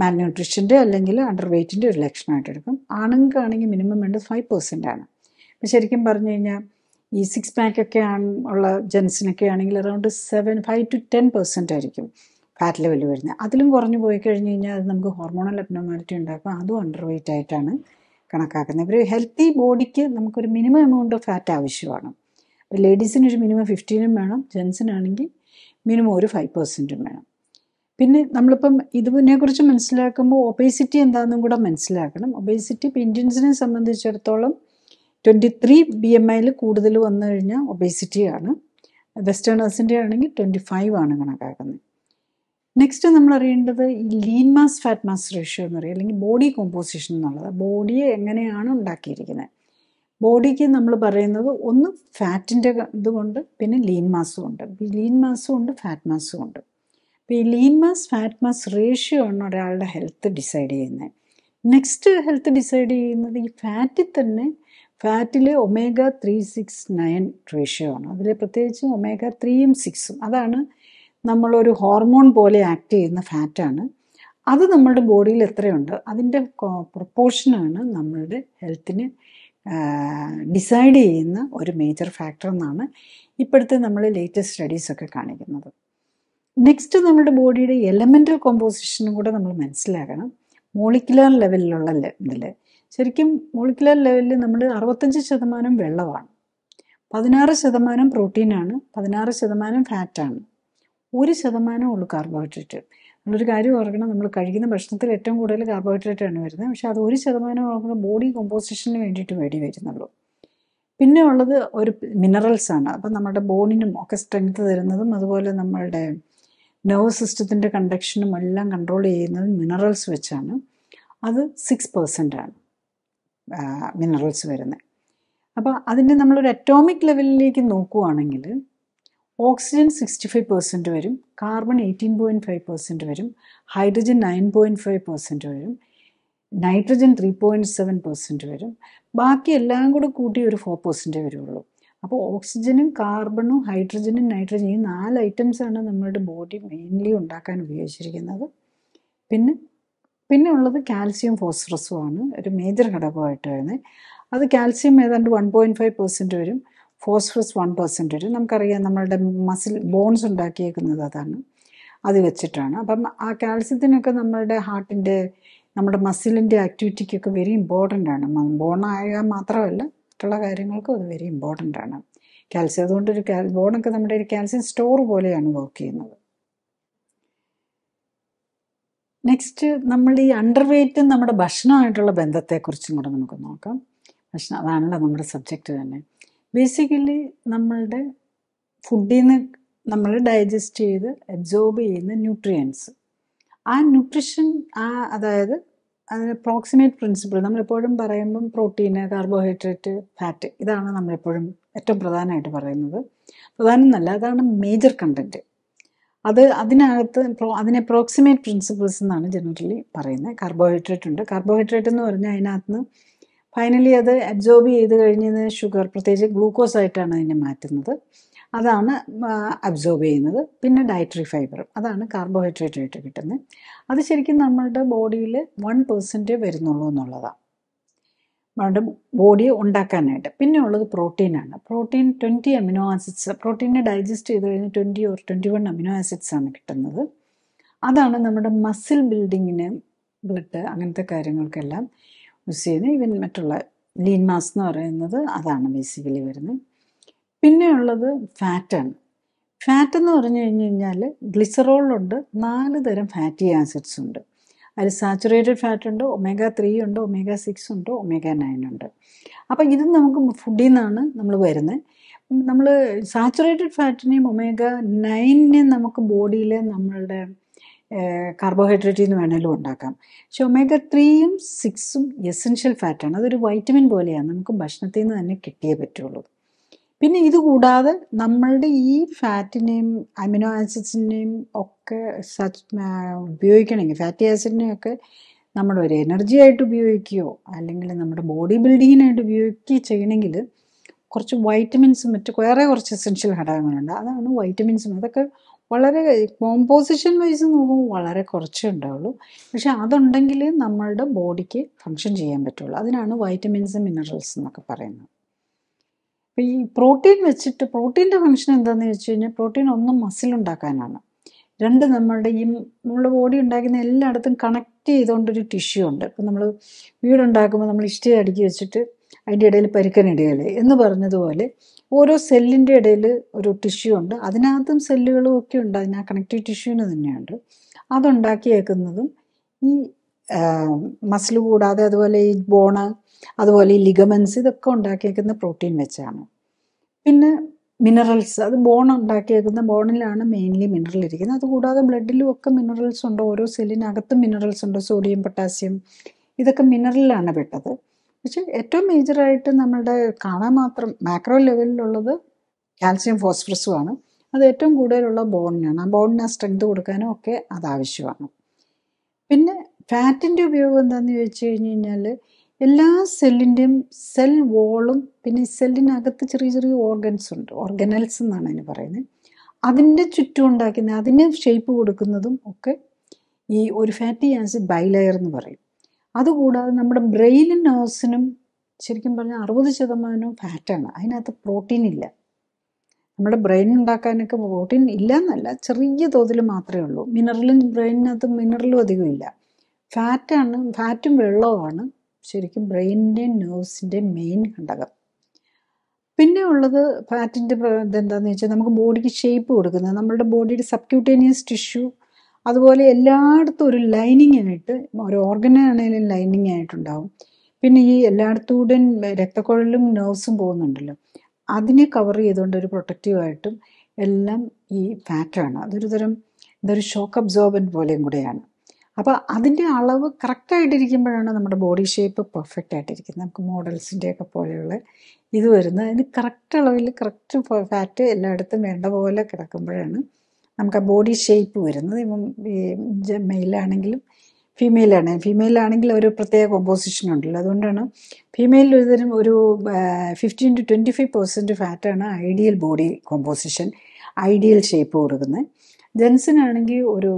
മാൽന്യൂട്രിഷൻ്റെ അല്ലെങ്കിൽ അണ്ടർ വെയ്റ്റിൻ്റെ ഒരു ലക്ഷണമായിട്ട് എടുക്കും ആണുങ്ങൾക്കാണെങ്കിൽ മിനിമം വേണ്ടത് ഫൈവ് പെർസെൻ്റ് ആണ് അപ്പം ശരിക്കും പറഞ്ഞു കഴിഞ്ഞാൽ ഈ സിക്സ് പാക്ക് ഒക്കെ ആണ് ഉള്ള ജെൻസിനൊക്കെ ആണെങ്കിൽ around seven five to ten percent ആയിരിക്കും ഫാറ്റ് ലെവൽ വരുന്നത് അതിലും കുറഞ്ഞു പോയി കഴിഞ്ഞ് കഴിഞ്ഞാൽ അത് നമുക്ക് ഹോർമോണൽ അബ്നോമാലിറ്റി ഉണ്ടാക്കും അതും അണ്ടർ വെയ്റ്റ് ആയിട്ടാണ് കണക്കാക്കുന്നത് ഒരു ഹെൽത്തി ബോഡിക്ക് നമുക്കൊരു മിനിമം എമൗണ്ട് ഓഫ് ഫാറ്റ് ആവശ്യമാണ് അപ്പോൾ ലേഡീസിന് ഒരു മിനിമം ഫിഫ്റ്റീനും വേണം ജെൻസിനാണെങ്കിൽ മിനിമം ഒരു ഫൈവ് പെർസെൻറ്റും വേണം പിന്നെ നമ്മളിപ്പം കുറിച്ച് മനസ്സിലാക്കുമ്പോൾ ഒബേസിറ്റി എന്താണെന്നും കൂടെ മനസ്സിലാക്കണം ഒബേസിറ്റി ഇപ്പം ഇന്ത്യൻസിനെ സംബന്ധിച്ചിടത്തോളം ട്വൻറ്റി ത്രീ ബി എം ഐയിൽ കൂടുതൽ വന്നു കഴിഞ്ഞാൽ ഒബേസിറ്റിയാണ് വെസ്റ്റേണേഴ്സിൻ്റെ ആണെങ്കിൽ ട്വൻറ്റി ഫൈവ് ആണ് കണക്കാക്കുന്നത് നെക്സ്റ്റ് നമ്മൾ അറിയേണ്ടത് ഈ lean mass fat mass ratio എന്ന് പറയുക അല്ലെങ്കിൽ ബോഡി കോമ്പോസിഷൻ എന്നുള്ളത് ബോഡിയെ എങ്ങനെയാണ് ഉണ്ടാക്കിയിരിക്കുന്നത് ബോഡിക്ക് നമ്മൾ പറയുന്നത് ഒന്ന് ഫാറ്റിൻ്റെ ഇതുകൊണ്ട് പിന്നെ ലീൻ മാസും ഉണ്ട് ലീൻ മാസും ഉണ്ട് ഫാറ്റ് മാസും ഉണ്ട് അപ്പം ഈ lean mass fat mass ratio ആണ് ഒരാളുടെ ഹെൽത്ത് ഡിസൈഡ് ചെയ്യുന്നത് നെക്സ്റ്റ് ഹെൽത്ത് ഡിസൈഡ് ചെയ്യുന്നത് ഈ ഫാറ്റിൽ തന്നെ ഫാറ്റിൽ omega three six nine ratio ആണ് അതിൽ പ്രത്യേകിച്ച് ഒമേഗ ത്രീയും സിക്സും അതാണ് നമ്മളൊരു ഹോർമോൺ പോലെ ആക്ട് ചെയ്യുന്ന ഫാറ്റാണ് അത് നമ്മളുടെ ബോഡിയിൽ എത്രയുണ്ട് അതിൻ്റെ പ്രൊപ്പോർഷനാണ് നമ്മളുടെ ഹെൽത്തിന് ഡിസൈഡ് ചെയ്യുന്ന ഒരു മേജർ ഫാക്ടർ എന്നാണ് ഇപ്പോഴത്തെ നമ്മൾ ലേറ്റസ്റ്റ് സ്റ്റഡീസൊക്കെ കാണിക്കുന്നത് നെക്സ്റ്റ് നമ്മുടെ ബോഡിയുടെ എലമെൻ്റൽ കോമ്പോസിഷനും കൂടെ നമ്മൾ മനസ്സിലാക്കണം മോളിക്കുലർ ലെവലിലുള്ള ഇതിൽ ശരിക്കും മോളിക്കുലർ ലെവലിൽ നമ്മൾ അറുപത്തഞ്ച് ശതമാനം വെള്ളമാണ് പതിനാറ് ശതമാനം പ്രോട്ടീനാണ് പതിനാറ് ശതമാനം ഫാറ്റാണ് ഒരു ശതമാനം ഉള്ളൂ കാർബോഹൈഡ്രേറ്റ് നമ്മളൊരു കാര്യം ഓർക്കണം നമ്മൾ കഴിക്കുന്ന ഭക്ഷണത്തിൽ ഏറ്റവും കൂടുതൽ കാർബോഹൈഡ്രേറ്റ് ആണ് വരുന്നത് പക്ഷേ അത് ഒരു ശതമാനം ഓർക്കുന്ന ബോഡി കോമ്പോസിഷന് വേണ്ടിയിട്ട് വേണ്ടി വരുന്നുള്ളൂ പിന്നെ ഉള്ളത് ഒരു മിനറൽസ് ആണ് അപ്പം നമ്മുടെ ബോണിനും ഒക്കെ സ്ട്രെങ്ത് തരുന്നതും അതുപോലെ നമ്മളുടെ നെർവ് സിസ്റ്റത്തിൻ്റെ കണ്ടക്ഷനും എല്ലാം കൺട്രോൾ ചെയ്യുന്നത് മിനറൽസ് വെച്ചാണ് അത് സിക്സ് പെർസെൻ്റ് ആണ് മിനറൽസ് വരുന്നത് അപ്പോൾ അതിൻ്റെ നമ്മളൊരു അറ്റോമിക് ലെവലിലേക്ക് നോക്കുവാണെങ്കിൽ ഓക്സിജൻ സിക്സ്റ്റി ഫൈവ് പെർസെൻറ്റ് വരും carbon eighteen point five percent വരും hydrogen nine point five percent വരും nitrogen three point seven percent വരും ബാക്കി എല്ലാം കൂടെ കൂട്ടി ഒരു ഫോർ പെർസെൻറ്റേ വരുള്ളൂ അപ്പോൾ ഓക്സിജനും കാർബണും ഹൈഡ്രജനും നൈട്രജനും ഈ നാല് ഐറ്റംസാണ് നമ്മുടെ ബോഡി മെയിൻലി ഉണ്ടാക്കാൻ ഉപയോഗിച്ചിരിക്കുന്നത് പിന്നെ പിന്നെ ഉള്ളത് കാൽസ്യം ഫോസ്ഫറസും ആണ് ഒരു മേജർ ഘടകമായിട്ട് വരുന്നത് അത് കാൽസ്യം ഏതാണ്ട് വൺ പോയിൻറ്റ് ഫൈവ് പെർസെൻറ്റ് വരും ഫോസ്ഫറസ് വൺ പെർസെൻറ്റ് വരും നമുക്കറിയാം നമ്മളുടെ മസിൽ ബോൺസ് ഉണ്ടാക്കിയേക്കുന്നത് അതാണ് അത് വെച്ചിട്ടാണ് അപ്പം ആ കാൽസ്യത്തിനൊക്കെ നമ്മളുടെ ഹാർട്ടിൻ്റെ നമ്മുടെ മസിലിൻ്റെ ആക്ടിവിറ്റിക്കൊക്കെ വെരി ഇമ്പോർട്ടൻ്റ് ആണ് ബോണായ മാത്രമല്ല മറ്റുള്ള കാര്യങ്ങൾക്കും അത് വെരി ഇമ്പോർട്ടൻ്റ് ആണ് കാൽസ്യം അതുകൊണ്ട് ഒരു ബോണൊക്കെ നമ്മുടെ ഒരു കാൽസ്യം സ്റ്റോർ പോലെയാണ് വർക്ക് ചെയ്യുന്നത് നെക്സ്റ്റ് നമ്മൾ ഈ അണ്ടർ വെയ്റ്റും നമ്മുടെ ഭക്ഷണമായിട്ടുള്ള ബന്ധത്തെക്കുറിച്ചും കൂടെ നമുക്ക് നോക്കാം ഭക്ഷണം അതാണല്ലോ നമ്മുടെ സബ്ജക്റ്റ് തന്നെ ബേസിക്കലി നമ്മളുടെ ഫുഡിൽ നിന്ന് നമ്മൾ ഡൈജസ്റ്റ് ചെയ്ത് അബ്സോർബ് ചെയ്യുന്ന ന്യൂട്രിയൻസ് ആ ന്യൂട്രിഷൻ ആ അതായത് അതിന് അപ്രോക്സിമേറ്റ് പ്രിൻസിപ്പിൾ നമ്മളെപ്പോഴും പറയുമ്പം പ്രോട്ടീന് കാർബോഹൈഡ്രേറ്റ് ഫാറ്റ് ഇതാണ് നമ്മളെപ്പോഴും ഏറ്റവും പ്രധാനമായിട്ട് പറയുന്നത് പ്രധാനം എന്നല്ല അതാണ് മേജർ കണ്ടൻറ്റ് അത് അതിനകത്ത് അതിനെ അപ്രോക്സിമേറ്റ് പ്രിൻസിപ്പിൾസ് എന്നാണ് ജനറലി പറയുന്നത് കാർബോഹൈഡ്രേറ്റ് ഉണ്ട് കാർബോഹൈഡ്രേറ്റ് എന്ന് പറഞ്ഞാൽ അതിനകത്ത് നിന്ന് ഫൈനലി അത് അബ്സോർബ് ചെയ്ത് കഴിഞ്ഞതിന് ഷുഗർ പ്രത്യേകിച്ച് ഗ്ലൂക്കോസ് ആയിട്ടാണ് അതിനെ മാറ്റുന്നത് അതാണ് അബ്സോർബ് ചെയ്യുന്നത് പിന്നെ ഡയറ്ററി ഫൈബറും അതാണ് കാർബോഹൈഡ്രേറ്റ് ആയിട്ട് കിട്ടുന്നത് അത് ശരിക്കും നമ്മളുടെ ബോഡിയിൽ വൺ പെർസെൻറ്റേ വരുന്നുള്ളൂ എന്നുള്ളതാണ് നമ്മുടെ ബോഡിയെ ഉണ്ടാക്കാനായിട്ട് പിന്നെ ഉള്ളത് പ്രോട്ടീനാണ് പ്രോട്ടീൻ ട്വൻറ്റി അമിനോ ആസിഡ്സ് പ്രോട്ടീനെ ഡൈജസ്റ്റ് ചെയ്ത് കഴിഞ്ഞാൽ twenty or twenty one amino acids ആണ് കിട്ടുന്നത് അതാണ് നമ്മുടെ മസിൽ ബിൽഡിങ്ങിന് ബ്ലഡ് അങ്ങനത്തെ കാര്യങ്ങൾക്കെല്ലാം യൂസ് ചെയ്യുന്നത് ഈവൻ മറ്റുള്ള ലീൻ മാസ് എന്ന് പറയുന്നത് അതാണ് ബേസിക്കലി വരുന്നത് പിന്നെയുള്ളത് ഫാറ്റാണ് ഫാറ്റ് എന്ന് പറഞ്ഞു കഴിഞ്ഞു കഴിഞ്ഞാൽ ഗ്ലിസറോളുണ്ട് നാല് തരം ഫാറ്റി ആസിഡ്സ് ഉണ്ട് അതിൽ സാച്ചുറേറ്റഡ് ഫാറ്റ് ഉണ്ട് ഒമേഗ ത്രീ ഉണ്ട് ഒമേഗ സിക്സ് ഉണ്ട് ഒമേഗ നയൻ ഉണ്ട് അപ്പോൾ ഇത് നമുക്ക് ഫുഡിൽ നിന്നാണ് നമ്മൾ വരുന്നത് നമ്മൾ സാച്ചുറേറ്റഡ് ഫാറ്റിനെയും ഒമേഗ നയനെയും നമുക്ക് ബോഡിയിൽ നമ്മളുടെ കാർബോഹൈഡ്രേറ്റിൽ നിന്ന് വേണമെങ്കിലും ഉണ്ടാക്കാം പക്ഷെ ഒമേഗ ത്രീയും സിക്സും എസെൻഷ്യൽ ഫാറ്റാണ് അതൊരു വൈറ്റമിൻ പോലെയാണ് നമുക്ക് ഭക്ഷണത്തിൽ നിന്ന് തന്നെ കിട്ടിയേ പറ്റുള്ളൂ പിന്നെ ഇതുകൂടാതെ നമ്മളുടെ ഈ ഫാറ്റിനെയും അമിനോ ആസിഡ്സിനെയും ഒക്കെ ഉപയോഗിക്കണമെങ്കിൽ ഫാറ്റി ആസിഡിനെയൊക്കെ നമ്മൾ ഒരു എനർജി ആയിട്ട് ഉപയോഗിക്കുകയോ അല്ലെങ്കിൽ നമ്മുടെ ബോഡി ബിൽഡിങ്ങിനായിട്ട് ഉപയോഗിക്കുകയോ ചെയ്യണമെങ്കിൽ കുറച്ച് വൈറ്റമിൻസും മറ്റു വേറെ കുറച്ച് എസെൻഷ്യൽ ഘടകങ്ങളുണ്ട് അതാണ് വൈറ്റമിൻസും അതൊക്കെ വളരെ കോമ്പോസിഷൻ വൈസ് നോക്കുമ്പോൾ വളരെ കുറച്ചേ ഉണ്ടാവുള്ളൂ പക്ഷെ അതുണ്ടെങ്കിൽ നമ്മളുടെ ബോഡിക്ക് ഫങ്ഷൻ ചെയ്യാൻ പറ്റുള്ളൂ അതിനാണ് വൈറ്റമിൻസ് മിനറൽസ് എന്നൊക്കെ പറയുന്നത് ഈ പ്രോട്ടീൻ വെച്ചിട്ട് പ്രോട്ടീൻ്റെ ഫംഗ്ഷൻ എന്താണെന്ന് വെച്ച് കഴിഞ്ഞാൽ പ്രോട്ടീൻ ഒന്ന് മസിൽ ഉണ്ടാക്കാനാണ് രണ്ട് നമ്മളുടെ ഈ നമ്മുടെ ബോഡി ഉണ്ടാക്കുന്ന എല്ലായിടത്തും കണക്ട് ചെയ്തുകൊണ്ടൊരു ടിഷ്യൂ ഉണ്ട് ഇപ്പം നമ്മൾ വീടുണ്ടാക്കുമ്പോൾ നമ്മൾ ഇഷ്ടി അടുക്കി വെച്ചിട്ട് അതിൻ്റെ ഇടയിൽ പരുക്കനിടയിൽ എന്ന് പറഞ്ഞതുപോലെ ഓരോ സെല്ലിൻ്റെ ഇടയിൽ ഒരു ടിഷ്യൂ ഉണ്ട് അതിനകത്തും സെല്ലുകളും ഒക്കെ ഉണ്ട് അതിനാ കണക്റ്റീവ് ടിഷ്യൂവിന് തന്നെയുണ്ട് അതുണ്ടാക്കിയേക്കുന്നതും ഈ മസിൽ കൂടാതെ അതുപോലെ ഈ ബോണ് അതുപോലെ ഈ ലിഗമെൻസ് ഇതൊക്കെ ഉണ്ടാക്കിയേക്കുന്ന പ്രോട്ടീൻ വെച്ചാണ് പിന്നെ മിനറൽസ് അത് ബോൺ ഉണ്ടാക്കിയേക്കുന്ന ബോണിലാണ് മെയിൻലി മിനറൽ ഇരിക്കുന്നത് അതുകൂടാതെ ബ്ലഡിലും ഒക്കെ മിനറൽസ് ഉണ്ട് ഓരോ സെല്ലിനകത്തും മിനറൽസ് ഉണ്ട് സോഡിയം പൊട്ടാസ്യം ഇതൊക്കെ മിനറലിലാണ് പെട്ടത് പക്ഷെ ഏറ്റവും മേജറായിട്ട് നമ്മളുടെ കാണാൻ മാത്രം മാക്രോ ലെവലിലുള്ളത് കാൽസ്യം ആണ് അത് ഏറ്റവും കൂടുതലുള്ള ബോണിനാണ് ആ ബോണിന് സ്ട്രെങ്ത് കൊടുക്കാനും ഒക്കെ അത് ആവശ്യമാണ് പിന്നെ ഫാറ്റിൻ്റെ ഉപയോഗം എന്താണെന്ന് ചോദിച്ചു കഴിഞ്ഞ് കഴിഞ്ഞാൽ എല്ലാ സെല്ലിൻ്റെയും സെൽ വോളും പിന്നെ ഈ സെല്ലിനകത്ത് ചെറിയ ചെറിയ ഓർഗൻസ് ഉണ്ട് ഓർഗനൽസ് എന്നാണ് അതിന് പറയുന്നത് അതിൻ്റെ ചുറ്റും ഉണ്ടാക്കുന്ന അതിന് ഷേപ്പ് കൊടുക്കുന്നതും ഒക്കെ ഈ ഒരു ഫാറ്റി ആസിഡ് ബൈലയർ എന്ന് പറയും അതുകൂടാതെ നമ്മുടെ ബ്രെയിനും നോസിനും ശരിക്കും പറഞ്ഞാൽ അറുപത് ശതമാനവും ഫാറ്റാണ് അതിനകത്ത് പ്രോട്ടീൻ ഇല്ല നമ്മുടെ ബ്രെയിൻ ഉണ്ടാക്കാനൊക്കെ പ്രോട്ടീൻ ഇല്ല എന്നല്ല ചെറിയ തോതിൽ മാത്രമേ ഉള്ളൂ മിനറലും ബ്രെയിനിനകത്ത് മിനറലും അധികം ഇല്ല ഫാറ്റാണ് ഫാറ്റും വെള്ളവുമാണ് ശരിക്കും ബ്രെയിനിൻ്റെയും നേഴ്സിൻ്റെയും മെയിൻ ഘടകം പിന്നെ ഉള്ളത് ഫാറ്റിൻ്റെ ഇതെന്താണെന്ന് വെച്ചാൽ നമുക്ക് ബോഡിക്ക് ഷേപ്പ് കൊടുക്കുന്നത് നമ്മുടെ ബോഡിയുടെ സബ്ക്യൂട്ടേനിയസ് ടിഷ്യൂ അതുപോലെ എല്ലായിടത്തും ഒരു ലൈനിങ് ആയിട്ട് ഒരു ഓർഗനാണെങ്കിലും ലൈനിങ് ആയിട്ടുണ്ടാവും പിന്നെ ഈ എല്ലായിടത്തൂടെയും രക്തക്കുഴലും നെർവ്സും പോകുന്നുണ്ടല്ലോ അതിനെ കവർ ചെയ്തുകൊണ്ട് ഒരു പ്രൊട്ടക്റ്റീവായിട്ടും എല്ലാം ഈ ഫാറ്റാണ് അതൊരു തരം ഇതൊരു ഷോക്ക് അബ്സോർബൻ പോലെയും കൂടെയാണ് അപ്പോൾ അതിൻ്റെ അളവ് കറക്റ്റായിട്ടിരിക്കുമ്പോഴാണ് നമ്മുടെ ബോഡി ഷേപ്പ് പെർഫെക്റ്റ് ആയിട്ടിരിക്കുന്നത് നമുക്ക് മോഡൽസിൻ്റെയൊക്കെ പോലെയുള്ള ഇത് വരുന്നത് അതിന് കറക്റ്റ് അളവിൽ കറക്റ്റ് ഫാറ്റ് എല്ലായിടത്തും വേണ്ട പോലെ കിടക്കുമ്പോഴാണ് നമുക്ക് ആ ബോഡി ഷേപ്പ് വരുന്നത് ഇപ്പം മെയിലാണെങ്കിലും ഫീമെയിലാണ് ഫീമെയിലാണെങ്കിൽ ഒരു പ്രത്യേക കോമ്പോസിഷൻ ഉണ്ടല്ലോ അതുകൊണ്ടാണ് ഫീമെയിലിൽ ഒരുതരം ഒരു fifteen to twenty five percent ഫാറ്റാണ് ideal body composition ideal shape കൊടുക്കുന്നത് ജെൻസിനാണെങ്കിൽ ഒരു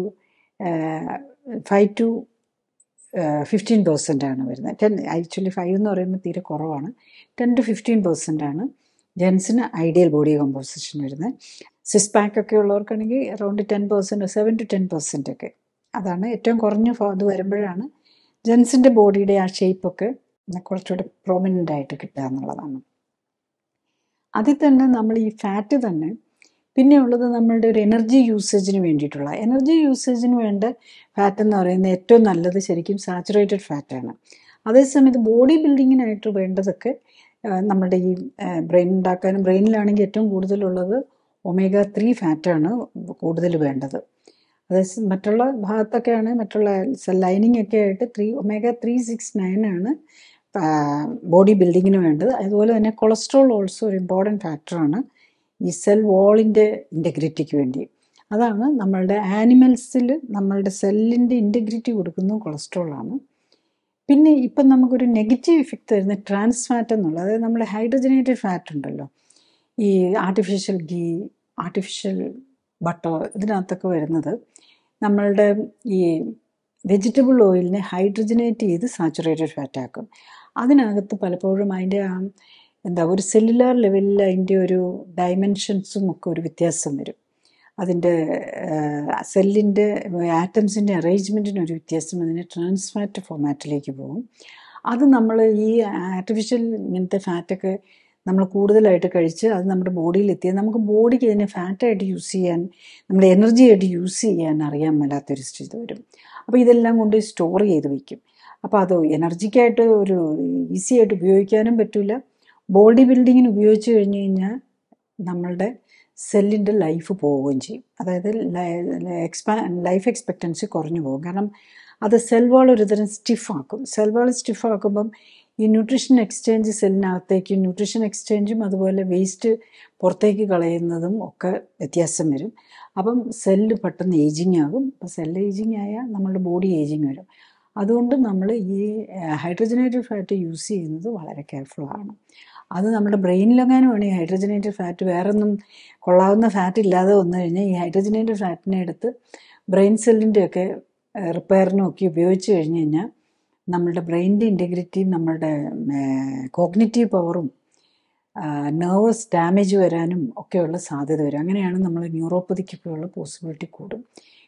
ഫൈവ് ടു ഫിഫ്റ്റീൻ പെർസെൻ്റ് ആണ് വരുന്നത് ടെൻ ആക്ച്വലി ഫൈവ് എന്ന് പറയുമ്പോൾ തീരെ കുറവാണ് ടെൻ ടു ഫിഫ്റ്റീൻ പെർസെൻ്റ് ആണ് ജെൻസിന് ഐഡിയൽ ബോഡി കോമ്പോസിഷൻ വരുന്നത് സിസ് പാക്ക് ഒക്കെ ഉള്ളവർക്കാണെങ്കിൽ around ten percent seven to ten percent ഒക്കെ അതാണ് ഏറ്റവും കുറഞ്ഞ ഇത് വരുമ്പോഴാണ് ജെൻസിൻ്റെ ബോഡിയുടെ ആ ഷേപ്പൊക്കെ കുറച്ചുകൂടെ പ്രോമിനൻ്റ് ആയിട്ട് കിട്ടുക എന്നുള്ളതാണ് അതിൽ തന്നെ നമ്മൾ ഈ ഫാറ്റ് തന്നെ പിന്നെ ഉള്ളത് നമ്മളുടെ ഒരു എനർജി യൂസേജിന് വേണ്ടിയിട്ടുള്ള എനർജി യൂസേജിന് വേണ്ട ഫാറ്റ് എന്ന് പറയുന്നത് ഏറ്റവും നല്ലത് ശരിക്കും സാച്ചുറേറ്റഡ് ഫാറ്റാണ് അതേസമയത്ത് ബോഡി ബിൽഡിങ്ങിനായിട്ട് വേണ്ടതൊക്കെ നമ്മുടെ ഈ ബ്രെയിൻ ഉണ്ടാക്കാനും ബ്രെയിനിലാണെങ്കിൽ ഏറ്റവും കൂടുതലുള്ളത് ഒമേഗ ത്രീ ഫാറ്റാണ് കൂടുതൽ വേണ്ടത് അതേ മറ്റുള്ള ഭാഗത്തൊക്കെയാണ് മറ്റുള്ള സെൽ ലൈനിങ് ഒക്കെ ആയിട്ട് three omega three six nine ആണ് ബോഡി ബിൽഡിങ്ങിന് വേണ്ടത് അതുപോലെ തന്നെ കൊളസ്ട്രോൾ ഓൾസോ ഒരു ഇമ്പോർട്ടൻറ്റ് ഫാക്ടറാണ് ഈ സെൽ വോളിൻ്റെ ഇൻറ്റഗ്രിറ്റിക്ക് വേണ്ടി അതാണ് നമ്മളുടെ ആനിമൽസിൽ നമ്മളുടെ സെല്ലിൻ്റെ ഇൻറ്റഗ്രിറ്റി കൊടുക്കുന്നത് കൊളസ്ട്രോളാണ് പിന്നെ ഇപ്പം നമുക്കൊരു നെഗറ്റീവ് ഇഫക്റ്റ് തരുന്ന ട്രാൻസ് ഫാറ്റ് എന്നുള്ളത് അതായത് നമ്മൾ ഹൈഡ്രജനേറ്റഡ് ഫാറ്റ് ഉണ്ടല്ലോ ഈ ആർട്ടിഫിഷ്യൽ ഗീ ആർട്ടിഫിഷ്യൽ ബട്ടർ ഇതിനകത്തൊക്കെ വരുന്നത് നമ്മളുടെ ഈ വെജിറ്റബിൾ ഓയിലിനെ ഹൈഡ്രജനേറ്റ് ചെയ്ത് സാച്ചുറേറ്റഡ് ഫാറ്റാക്കും അതിനകത്ത് പലപ്പോഴും അതിൻ്റെ എന്താ ഒരു സെല്ലുലാർ ലെവലിൽ അതിൻ്റെ ഒരു ഡയമെൻഷൻസും ഒക്കെ ഒരു വ്യത്യാസം വരും അതിൻ്റെ സെല്ലിൻ്റെ ആറ്റംസിൻ്റെ അറേഞ്ച്മെൻറ്റിന് ഒരു വ്യത്യാസം അതിന് ട്രാൻസ്ഫാറ്റ് ഫോമാറ്റിലേക്ക് പോകും അത് നമ്മൾ ഈ ആർട്ടിഫിഷ്യൽ ഇങ്ങനത്തെ ഫാറ്റൊക്കെ നമ്മൾ കൂടുതലായിട്ട് കഴിച്ച് അത് നമ്മുടെ ബോഡിയിൽ എത്തിയാൽ നമുക്ക് ബോഡിക്ക് ഇതിനെ ഫാറ്റായിട്ട് യൂസ് ചെയ്യാൻ നമ്മുടെ എനർജി ആയിട്ട് യൂസ് ചെയ്യാൻ അറിയാൻ മേലാത്തൊരു സ്ഥിതി വരും അപ്പോൾ ഇതെല്ലാം കൊണ്ട് സ്റ്റോർ ചെയ്ത് വയ്ക്കും അപ്പോൾ അത് എനർജിക്കായിട്ട് ഒരു ഈസി ആയിട്ട് ഉപയോഗിക്കാനും പറ്റില്ല ബോഡി ബിൽഡിങ്ങിന് ഉപയോഗിച്ച് കഴിഞ്ഞ് കഴിഞ്ഞാൽ നമ്മളുടെ സെല്ലിൻ്റെ ലൈഫ് പോവുകയും ചെയ്യും അതായത് എക്സ്പാ ലൈഫ് എക്സ്പെക്റ്റൻസി കുറഞ്ഞു പോകും കാരണം അത് സെൽ വാൾ ഒരുതരം സ്റ്റിഫാക്കും സെൽ വാൾ സ്റ്റിഫാക്കുമ്പം ഈ ന്യൂട്രീഷൻ എക്സ്ചേഞ്ച് സെല്ലിനകത്തേക്ക് ന്യൂട്രീഷൻ എക്സ്ചേഞ്ചും അതുപോലെ വേസ്റ്റ് പുറത്തേക്ക് കളയുന്നതും ഒക്കെ വ്യത്യാസം വരും അപ്പം സെല്ല് പെട്ടെന്ന് ഏജിങ് ആകും അപ്പം സെല്ല് ഏജിങ് ആയാൽ നമ്മളുടെ ബോഡി ഏജിങ് വരും അതുകൊണ്ട് നമ്മൾ ഈ ഹൈഡ്രജനേറ്റഡ് ഫാറ്റ് യൂസ് ചെയ്യുന്നത് വളരെ കെയർഫുൾ ആണ് അത് നമ്മുടെ ബ്രെയിനിൽ ആണ് ഈ ഹൈഡ്രജനേറ്റഡ് ഫാറ്റ് വേറൊന്നും കൊള്ളാവുന്ന ഫാറ്റ് ഇല്ലാതെ വന്നു കഴിഞ്ഞാൽ ഈ ഹൈഡ്രജനേറ്റഡ് ഫാറ്റിനെ എടുത്ത് ബ്രെയിൻ സെല്ലിൻ്റെയൊക്കെ റിപ്പയറിനും ഒക്കെ ഉപയോഗിച്ച് കഴിഞ്ഞ് കഴിഞ്ഞാൽ നമ്മളുടെ ബ്രെയിനിൻ്റെ ഇൻറ്റഗ്രിറ്റിയും നമ്മളുടെ കോഗ്നിറ്റീവ് പവറും നെർവസ് ഡാമേജ് വരാനും ഒക്കെയുള്ള സാധ്യത വരും അങ്ങനെയാണ് നമ്മൾ ന്യൂറോപ്പതിക്കൊക്കെയുള്ള പോസിബിലിറ്റി കൂടും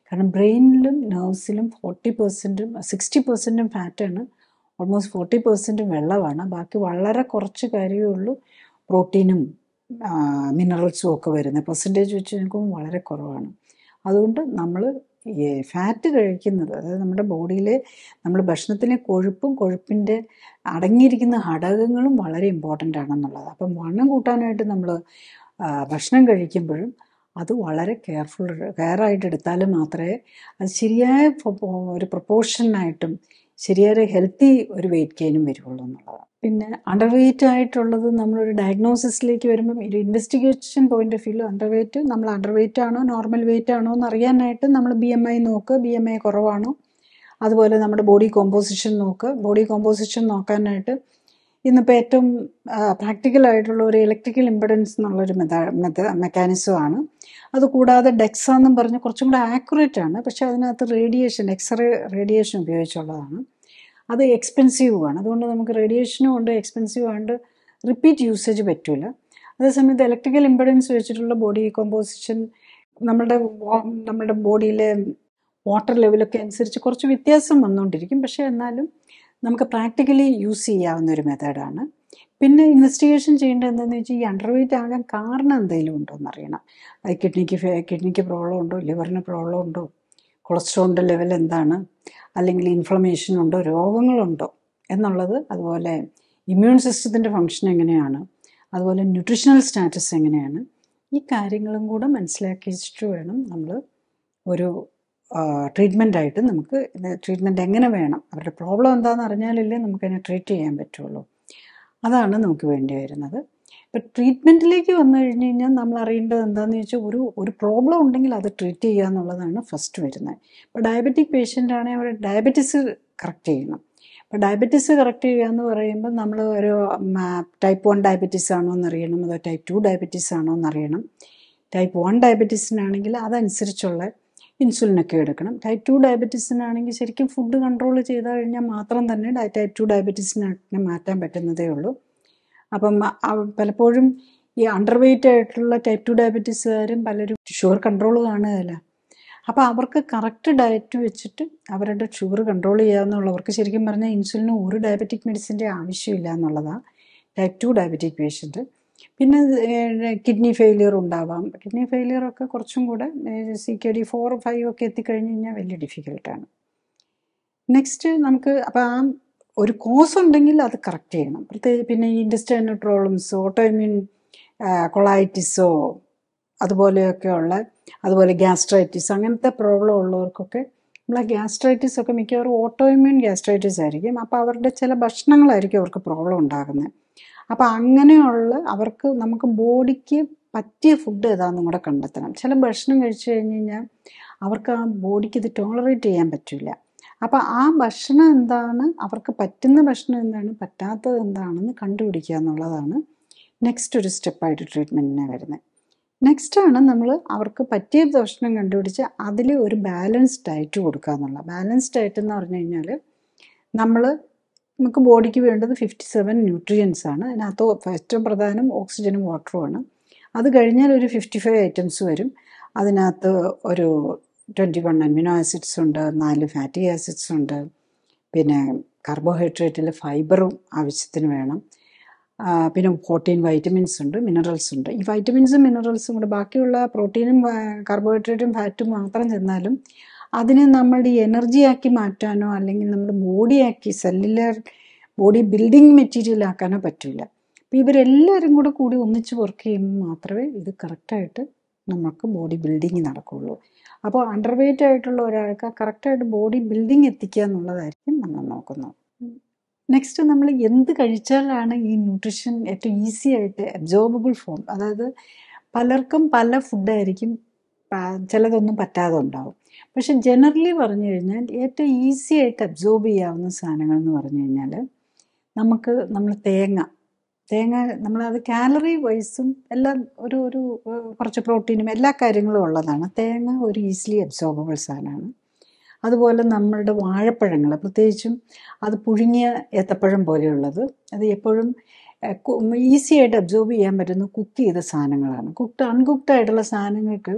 കാരണം ബ്രെയിനിലും നെർവ്സിലും ഫോർട്ടി പെർസെൻറ്റും സിക്സ്റ്റി പെർസെൻറ്റും ഫാറ്റാണ് ഓൾമോസ്റ്റ് ഫോർട്ടി പെർസെൻറ്റും വെള്ളമാണ് ബാക്കി വളരെ കുറച്ച് കാര്യമേ ഉള്ളൂ പ്രോട്ടീനും മിനറൽസും ഒക്കെ വരുന്ന പെർസെൻറ്റേജ് വെച്ച് നോക്കുമ്പോൾ വളരെ കുറവാണ് അതുകൊണ്ട് നമ്മൾ ഫാറ്റ് കഴിക്കുന്നത് അതായത് നമ്മുടെ ബോഡിയിലെ നമ്മൾ ഭക്ഷണത്തിലെ കൊഴുപ്പും കൊഴുപ്പിൻ്റെ അടങ്ങിയിരിക്കുന്ന ഘടകങ്ങളും വളരെ ഇമ്പോർട്ടൻ്റ് ആണെന്നുള്ളത് അപ്പം വണ്ണം കൂട്ടാനായിട്ട് നമ്മൾ ഭക്ഷണം കഴിക്കുമ്പോഴും അത് വളരെ കെയർഫുൾ കെയറായിട്ട് എടുത്താൽ മാത്രമേ അത് ശരിയായ ഒരു പ്രൊപ്പോർഷനായിട്ടും ശരിയേറെ ഹെൽത്തി ഒരു വെയിറ്റ് ഗെയിനും വരുള്ളൂ എന്നുള്ളതാണ് പിന്നെ അണ്ടർ വെയിറ്റ് ആയിട്ടുള്ളത് നമ്മളൊരു ഡയഗ്നോസിസിലേക്ക് വരുമ്പം ഒരു investigation point of view under weight നമ്മൾ അണ്ടർ വെയിറ്റ് ആണോ നോർമൽ വെയിറ്റ് ആണോ എന്ന് അറിയാനായിട്ട് നമ്മൾ ബി എം ഐ നോക്കുക ബി എം ഐ കുറവാണോ അതുപോലെ നമ്മുടെ ബോഡി കോമ്പോസിഷൻ നോക്കുക ബോഡി കോമ്പോസിഷൻ നോക്കാനായിട്ട് ഇന്നിപ്പോൾ ഏറ്റവും പ്രാക്ടിക്കൽ ആയിട്ടുള്ള ഒരു ഇലക്ട്രിക്കൽ ഇമ്പഡൻസ് എന്നുള്ളൊരു മെത മെത ആണ് അതുകൂടാതെ ഡെക്സ എന്നും പറഞ്ഞ് കുറച്ചും കൂടെ ആക്യുറേറ്റ് ആണ് പക്ഷേ അതിനകത്ത് റേഡിയേഷൻ എക്സ്റേ റേഡിയേഷൻ ഉപയോഗിച്ചുള്ളതാണ് അത് എക്സ്പെൻസീവുമാണ് അതുകൊണ്ട് നമുക്ക് റേഡിയേഷനും ഉണ്ട് എക്സ്പെൻസീവ് ആണ്ട് റിപ്പീറ്റ് യൂസേജ് പറ്റില്ല അതേസമയത്ത് ഇലക്ട്രിക്കൽ ഇമ്പഡൻസ് വെച്ചിട്ടുള്ള ബോഡി കോമ്പോസിഷൻ നമ്മുടെ നമ്മുടെ ബോഡിയിലെ വാട്ടർ ലെവലൊക്കെ അനുസരിച്ച് കുറച്ച് വ്യത്യാസം വന്നുകൊണ്ടിരിക്കും പക്ഷേ എന്നാലും നമുക്ക് പ്രാക്ടിക്കലി യൂസ് ചെയ്യാവുന്ന ഒരു മെത്തേഡാണ് പിന്നെ ഇൻവെസ്റ്റിഗേഷൻ ചെയ്യേണ്ട എന്താണെന്ന് വെച്ചാൽ ഈ അണ്ടർ വെയിറ്റ് ആകാൻ കാരണം എന്തെങ്കിലും ഉണ്ടോ എന്നറിയണം അറിയണം കിഡ്നിക്ക് കിഡ്നിക്ക് പ്രോബ്ലം ഉണ്ടോ ലിവറിന് പ്രോബ്ലം ഉണ്ടോ കൊളസ്ട്രോളിൻ്റെ ലെവൽ എന്താണ് അല്ലെങ്കിൽ ഇൻഫ്ലമേഷൻ ഉണ്ടോ രോഗങ്ങളുണ്ടോ എന്നുള്ളത് അതുപോലെ ഇമ്മ്യൂൺ സിസ്റ്റത്തിൻ്റെ ഫങ്ഷൻ എങ്ങനെയാണ് അതുപോലെ ന്യൂട്രീഷണൽ സ്റ്റാറ്റസ് എങ്ങനെയാണ് ഈ കാര്യങ്ങളും കൂടെ മനസ്സിലാക്കിച്ചിട്ട് വേണം നമ്മൾ ഒരു ട്രീറ്റ്മെൻറ്റായിട്ട് ആയിട്ട് നമുക്ക് ട്രീറ്റ്മെൻറ്റ് എങ്ങനെ വേണം അവരുടെ പ്രോബ്ലം എന്താണെന്ന് അറിഞ്ഞാലല്ലേ നമുക്കതിനെ ട്രീറ്റ് ചെയ്യാൻ പറ്റുള്ളൂ അതാണ് നമുക്ക് വേണ്ടി വരുന്നത് ഇപ്പം ട്രീറ്റ്മെൻറ്റിലേക്ക് വന്നു കഴിഞ്ഞ് കഴിഞ്ഞാൽ നമ്മൾ അറിയേണ്ടത് എന്താണെന്ന് ചോദിച്ചാൽ ഒരു ഒരു പ്രോബ്ലം ഉണ്ടെങ്കിൽ അത് ട്രീറ്റ് ചെയ്യുക എന്നുള്ളതാണ് ഫസ്റ്റ് വരുന്നത് ഇപ്പം ഡയബറ്റിക് പേഷ്യൻ്റ് ആണെങ്കിൽ അവർ ഡയബറ്റിസ് കറക്റ്റ് ചെയ്യണം ഇപ്പം ഡയബറ്റിസ് കറക്റ്റ് ചെയ്യുക എന്ന് പറയുമ്പോൾ നമ്മൾ ഒരു ടൈപ്പ് വൺ ഡയബറ്റിസ് ആണോ എന്ന് അറിയണം അതോ ടൈപ്പ് ടു ഡയബറ്റിസ് ആണോ എന്ന് അറിയണം ടൈപ്പ് വൺ ഡയബറ്റീസിനാണെങ്കിൽ അതനുസരിച്ചുള്ള ഇൻസുലിനൊക്കെ എടുക്കണം ടൈപ്പ് ടു ഡയബറ്റീസിനാണെങ്കിൽ ശരിക്കും ഫുഡ് കൺട്രോൾ ചെയ്ത് കഴിഞ്ഞാൽ മാത്രം തന്നെ ടൈപ്പ് ടു ഡയബറ്റീസിനെ മാറ്റാൻ പറ്റുന്നതേ ഉള്ളൂ അപ്പം പലപ്പോഴും ഈ അണ്ടർ വെയിറ്റ് ആയിട്ടുള്ള ടൈപ്പ് ടു ഡയബറ്റീസുകാരും പലരും ഷുഗർ കൺട്രോൾ കാണുകയില്ല അപ്പോൾ അവർക്ക് കറക്റ്റ് ഡയറ്റ് വെച്ചിട്ട് അവരുടെ ഷുഗർ കൺട്രോൾ ചെയ്യാമെന്നുള്ളവർക്ക് ശരിക്കും പറഞ്ഞാൽ ഇൻസുലിന് ഒരു ഡയബറ്റിക് മെഡിസിൻ്റെ ആവശ്യമില്ല എന്നുള്ളതാണ് ടൈപ്പ് ടു ഡയബറ്റിക് പേഷ്യൻറ്റ് പിന്നെ കിഡ്നി ഫെയിലിയർ ഉണ്ടാവാം കിഡ്നി ഫെയിലിയർ ഒക്കെ കുറച്ചും കൂടെ C K D four five ഒക്കെ എത്തിക്കഴിഞ്ഞ് കഴിഞ്ഞാൽ വലിയ ഡിഫിക്കൽട്ടാണ് നെക്സ്റ്റ് നമുക്ക് അപ്പോൾ ആ ഒരു കോസ് ഉണ്ടെങ്കിൽ അത് കറക്റ്റ് ചെയ്യണം പ്രത്യേകിച്ച് പിന്നെ ഈ ഇൻഡസ്റ്റൈനൽ പ്രോബ്ലംസ് ഓട്ടോഇമ്യൂൺ കൊളൈറ്റിസോ അതുപോലെയൊക്കെയുള്ള അതുപോലെ ഗ്യാസ്ട്രൈറ്റിസ് അങ്ങനത്തെ പ്രോബ്ലം ഉള്ളവർക്കൊക്കെ നമ്മളെ ഗ്യാസ്ട്രൈറ്റിസ് ഒക്കെ മിക്കവാറും ഓട്ടോഇമ്യൂൺ ഗ്യാസ്ട്രൈറ്റിസ് ആയിരിക്കും അപ്പോൾ അവരുടെ ചില ഭക്ഷണങ്ങളായിരിക്കും അവർക്ക് പ്രോബ്ലം ഉണ്ടാകുന്നത് അപ്പോൾ അങ്ങനെയുള്ള അവർക്ക് നമുക്ക് ബോഡിക്ക് പറ്റിയ ഫുഡ് ഏതാണെന്നും കൂടെ കണ്ടെത്തണം ചില ഭക്ഷണം കഴിച്ചു കഴിഞ്ഞ് കഴിഞ്ഞാൽ അവർക്ക് ആ ബോഡിക്ക് ഇത് ടോളറേറ്റ് ചെയ്യാൻ പറ്റില്ല അപ്പോൾ ആ ഭക്ഷണം എന്താണ് അവർക്ക് പറ്റുന്ന ഭക്ഷണം എന്താണ് പറ്റാത്തത് എന്താണെന്ന് കണ്ടുപിടിക്കുക എന്നുള്ളതാണ് നെക്സ്റ്റ് ഒരു സ്റ്റെപ്പായിട്ട് ട്രീറ്റ്മെൻറ്റിനെ വരുന്നത് നെക്സ്റ്റ് ആണ് നമ്മൾ അവർക്ക് പറ്റിയ ദോഷം കണ്ടുപിടിച്ച് അതിൽ ഒരു ബാലൻസ്ഡ് ഡയറ്റ് കൊടുക്കുക എന്നുള്ള ബാലൻസ്ഡ് ഡയറ്റ് എന്ന് പറഞ്ഞു കഴിഞ്ഞാൽ നമ്മൾ നമുക്ക് ബോഡിക്ക് വേണ്ടത് ഫിഫ്റ്റി സെവൻ ന്യൂട്രിയൻസ് ആണ് അതിനകത്ത് ഏറ്റവും പ്രധാനം ഓക്സിജനും വാട്ടറുമാണ് അത് കഴിഞ്ഞാൽ ഒരു ഫിഫ്റ്റി ഫൈവ് ഐറ്റംസ് വരും അതിനകത്ത് ഒരു ട്വൻറ്റി വൺ അമിനോ ആസിഡ്സ് ഉണ്ട് നാല് ഫാറ്റി ആസിഡ്സ് ഉണ്ട് പിന്നെ കാർബോഹൈഡ്രേറ്റിൽ ഫൈബറും ആവശ്യത്തിന് വേണം പിന്നെ പ്രോട്ടീൻ വൈറ്റമിൻസ് ഉണ്ട് മിനറൽസ് ഉണ്ട് ഈ വൈറ്റമിൻസും മിനറൽസും കൂടെ ബാക്കിയുള്ള പ്രോട്ടീനും കാർബോഹൈഡ്രേറ്റും ഫാറ്റും മാത്രം ചെന്നാലും അതിനെ നമ്മൾ ഈ എനർജിയാക്കി മാറ്റാനോ അല്ലെങ്കിൽ നമ്മുടെ ബോഡിയാക്കി സെല്ലുലർ ബോഡി ബിൽഡിംഗ് മെറ്റീരിയൽ ആക്കാനോ പറ്റില്ല അപ്പം ഇവരെല്ലാവരും കൂടെ കൂടി ഒന്നിച്ച് വർക്ക് ചെയ്യുമ്പോൾ മാത്രമേ ഇത് കറക്റ്റായിട്ട് നമുക്ക് ബോഡി ബിൽഡിംഗ് നടക്കുകയുള്ളൂ അപ്പോൾ അണ്ടർ ആയിട്ടുള്ള ഒരാൾക്ക് കറക്റ്റായിട്ട് ബോഡി ബിൽഡിംഗ് എത്തിക്കുക എന്നുള്ളതായിരിക്കും നമ്മൾ നോക്കുന്നത് നെക്സ്റ്റ് നമ്മൾ എന്ത് കഴിച്ചാലാണ് ഈ ന്യൂട്രീഷൻ ഏറ്റവും ഈസി ആയിട്ട് അബ്സോർബിൾ ഫോം അതായത് പലർക്കും പല ഫുഡായിരിക്കും ചിലതൊന്നും പറ്റാതെ ഉണ്ടാവും പക്ഷെ ജനറലി പറഞ്ഞു കഴിഞ്ഞാൽ ഏറ്റവും ഈസി ആയിട്ട് അബ്സോർബ് ചെയ്യാവുന്ന സാധനങ്ങൾ എന്ന് പറഞ്ഞു കഴിഞ്ഞാൽ നമുക്ക് നമ്മൾ തേങ്ങ തേങ്ങ നമ്മളത് കാലറി വൈസും എല്ലാം ഒരു ഒരു കുറച്ച് പ്രോട്ടീനും എല്ലാ കാര്യങ്ങളും ഉള്ളതാണ് തേങ്ങ ഒരു ഈസിലി അബ്സോർബിൾ സാധനമാണ് അതുപോലെ നമ്മളുടെ വാഴപ്പഴങ്ങൾ പ്രത്യേകിച്ചും അത് പുഴുങ്ങിയ ഏത്തപ്പഴം പോലെയുള്ളത് അത് എപ്പോഴും ഈസി ആയിട്ട് അബ്സോർബ് ചെയ്യാൻ പറ്റുന്ന കുക്ക് ചെയ്ത സാധനങ്ങളാണ് കുക്ക്ഡ് അൺകുക്ക്ഡ് ആയിട്ടുള്ള സാധനങ്ങൾക്ക്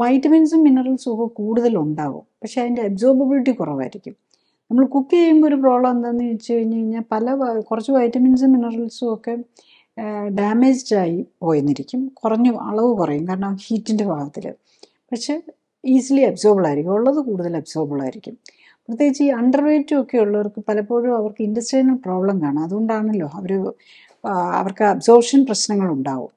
വൈറ്റമിൻസും മിനറൽസും ഒക്കെ കൂടുതലുണ്ടാവും പക്ഷേ അതിൻ്റെ അബ്സോർബിലിറ്റി കുറവായിരിക്കും നമ്മൾ കുക്ക് ചെയ്യുമ്പോൾ ഒരു പ്രോബ്ലം എന്താണെന്ന് ചോദിച്ചു കഴിഞ്ഞ് കഴിഞ്ഞാൽ പല കുറച്ച് വൈറ്റമിൻസും മിനറൽസും ഒക്കെ ആയി പോയെന്നിരിക്കും കുറഞ്ഞു അളവ് കുറയും കാരണം ഹീറ്റിൻ്റെ ഭാഗത്തിൽ പക്ഷെ ഈസിലി അബ്സോർബിളായിരിക്കും ആയിരിക്കും ഉള്ളത് കൂടുതൽ അബ്സോർബിളായിരിക്കും ആയിരിക്കും പ്രത്യേകിച്ച് ഈ അണ്ടർ വെയ്റ്റും ഒക്കെ ഉള്ളവർക്ക് പലപ്പോഴും അവർക്ക് ഇൻഡസ്ട്രിയൽ പ്രോബ്ലം കാണും അതുകൊണ്ടാണല്ലോ അവർ അവർക്ക് അബ്സോർപ്ഷൻ പ്രശ്നങ്ങൾ ഉണ്ടാവും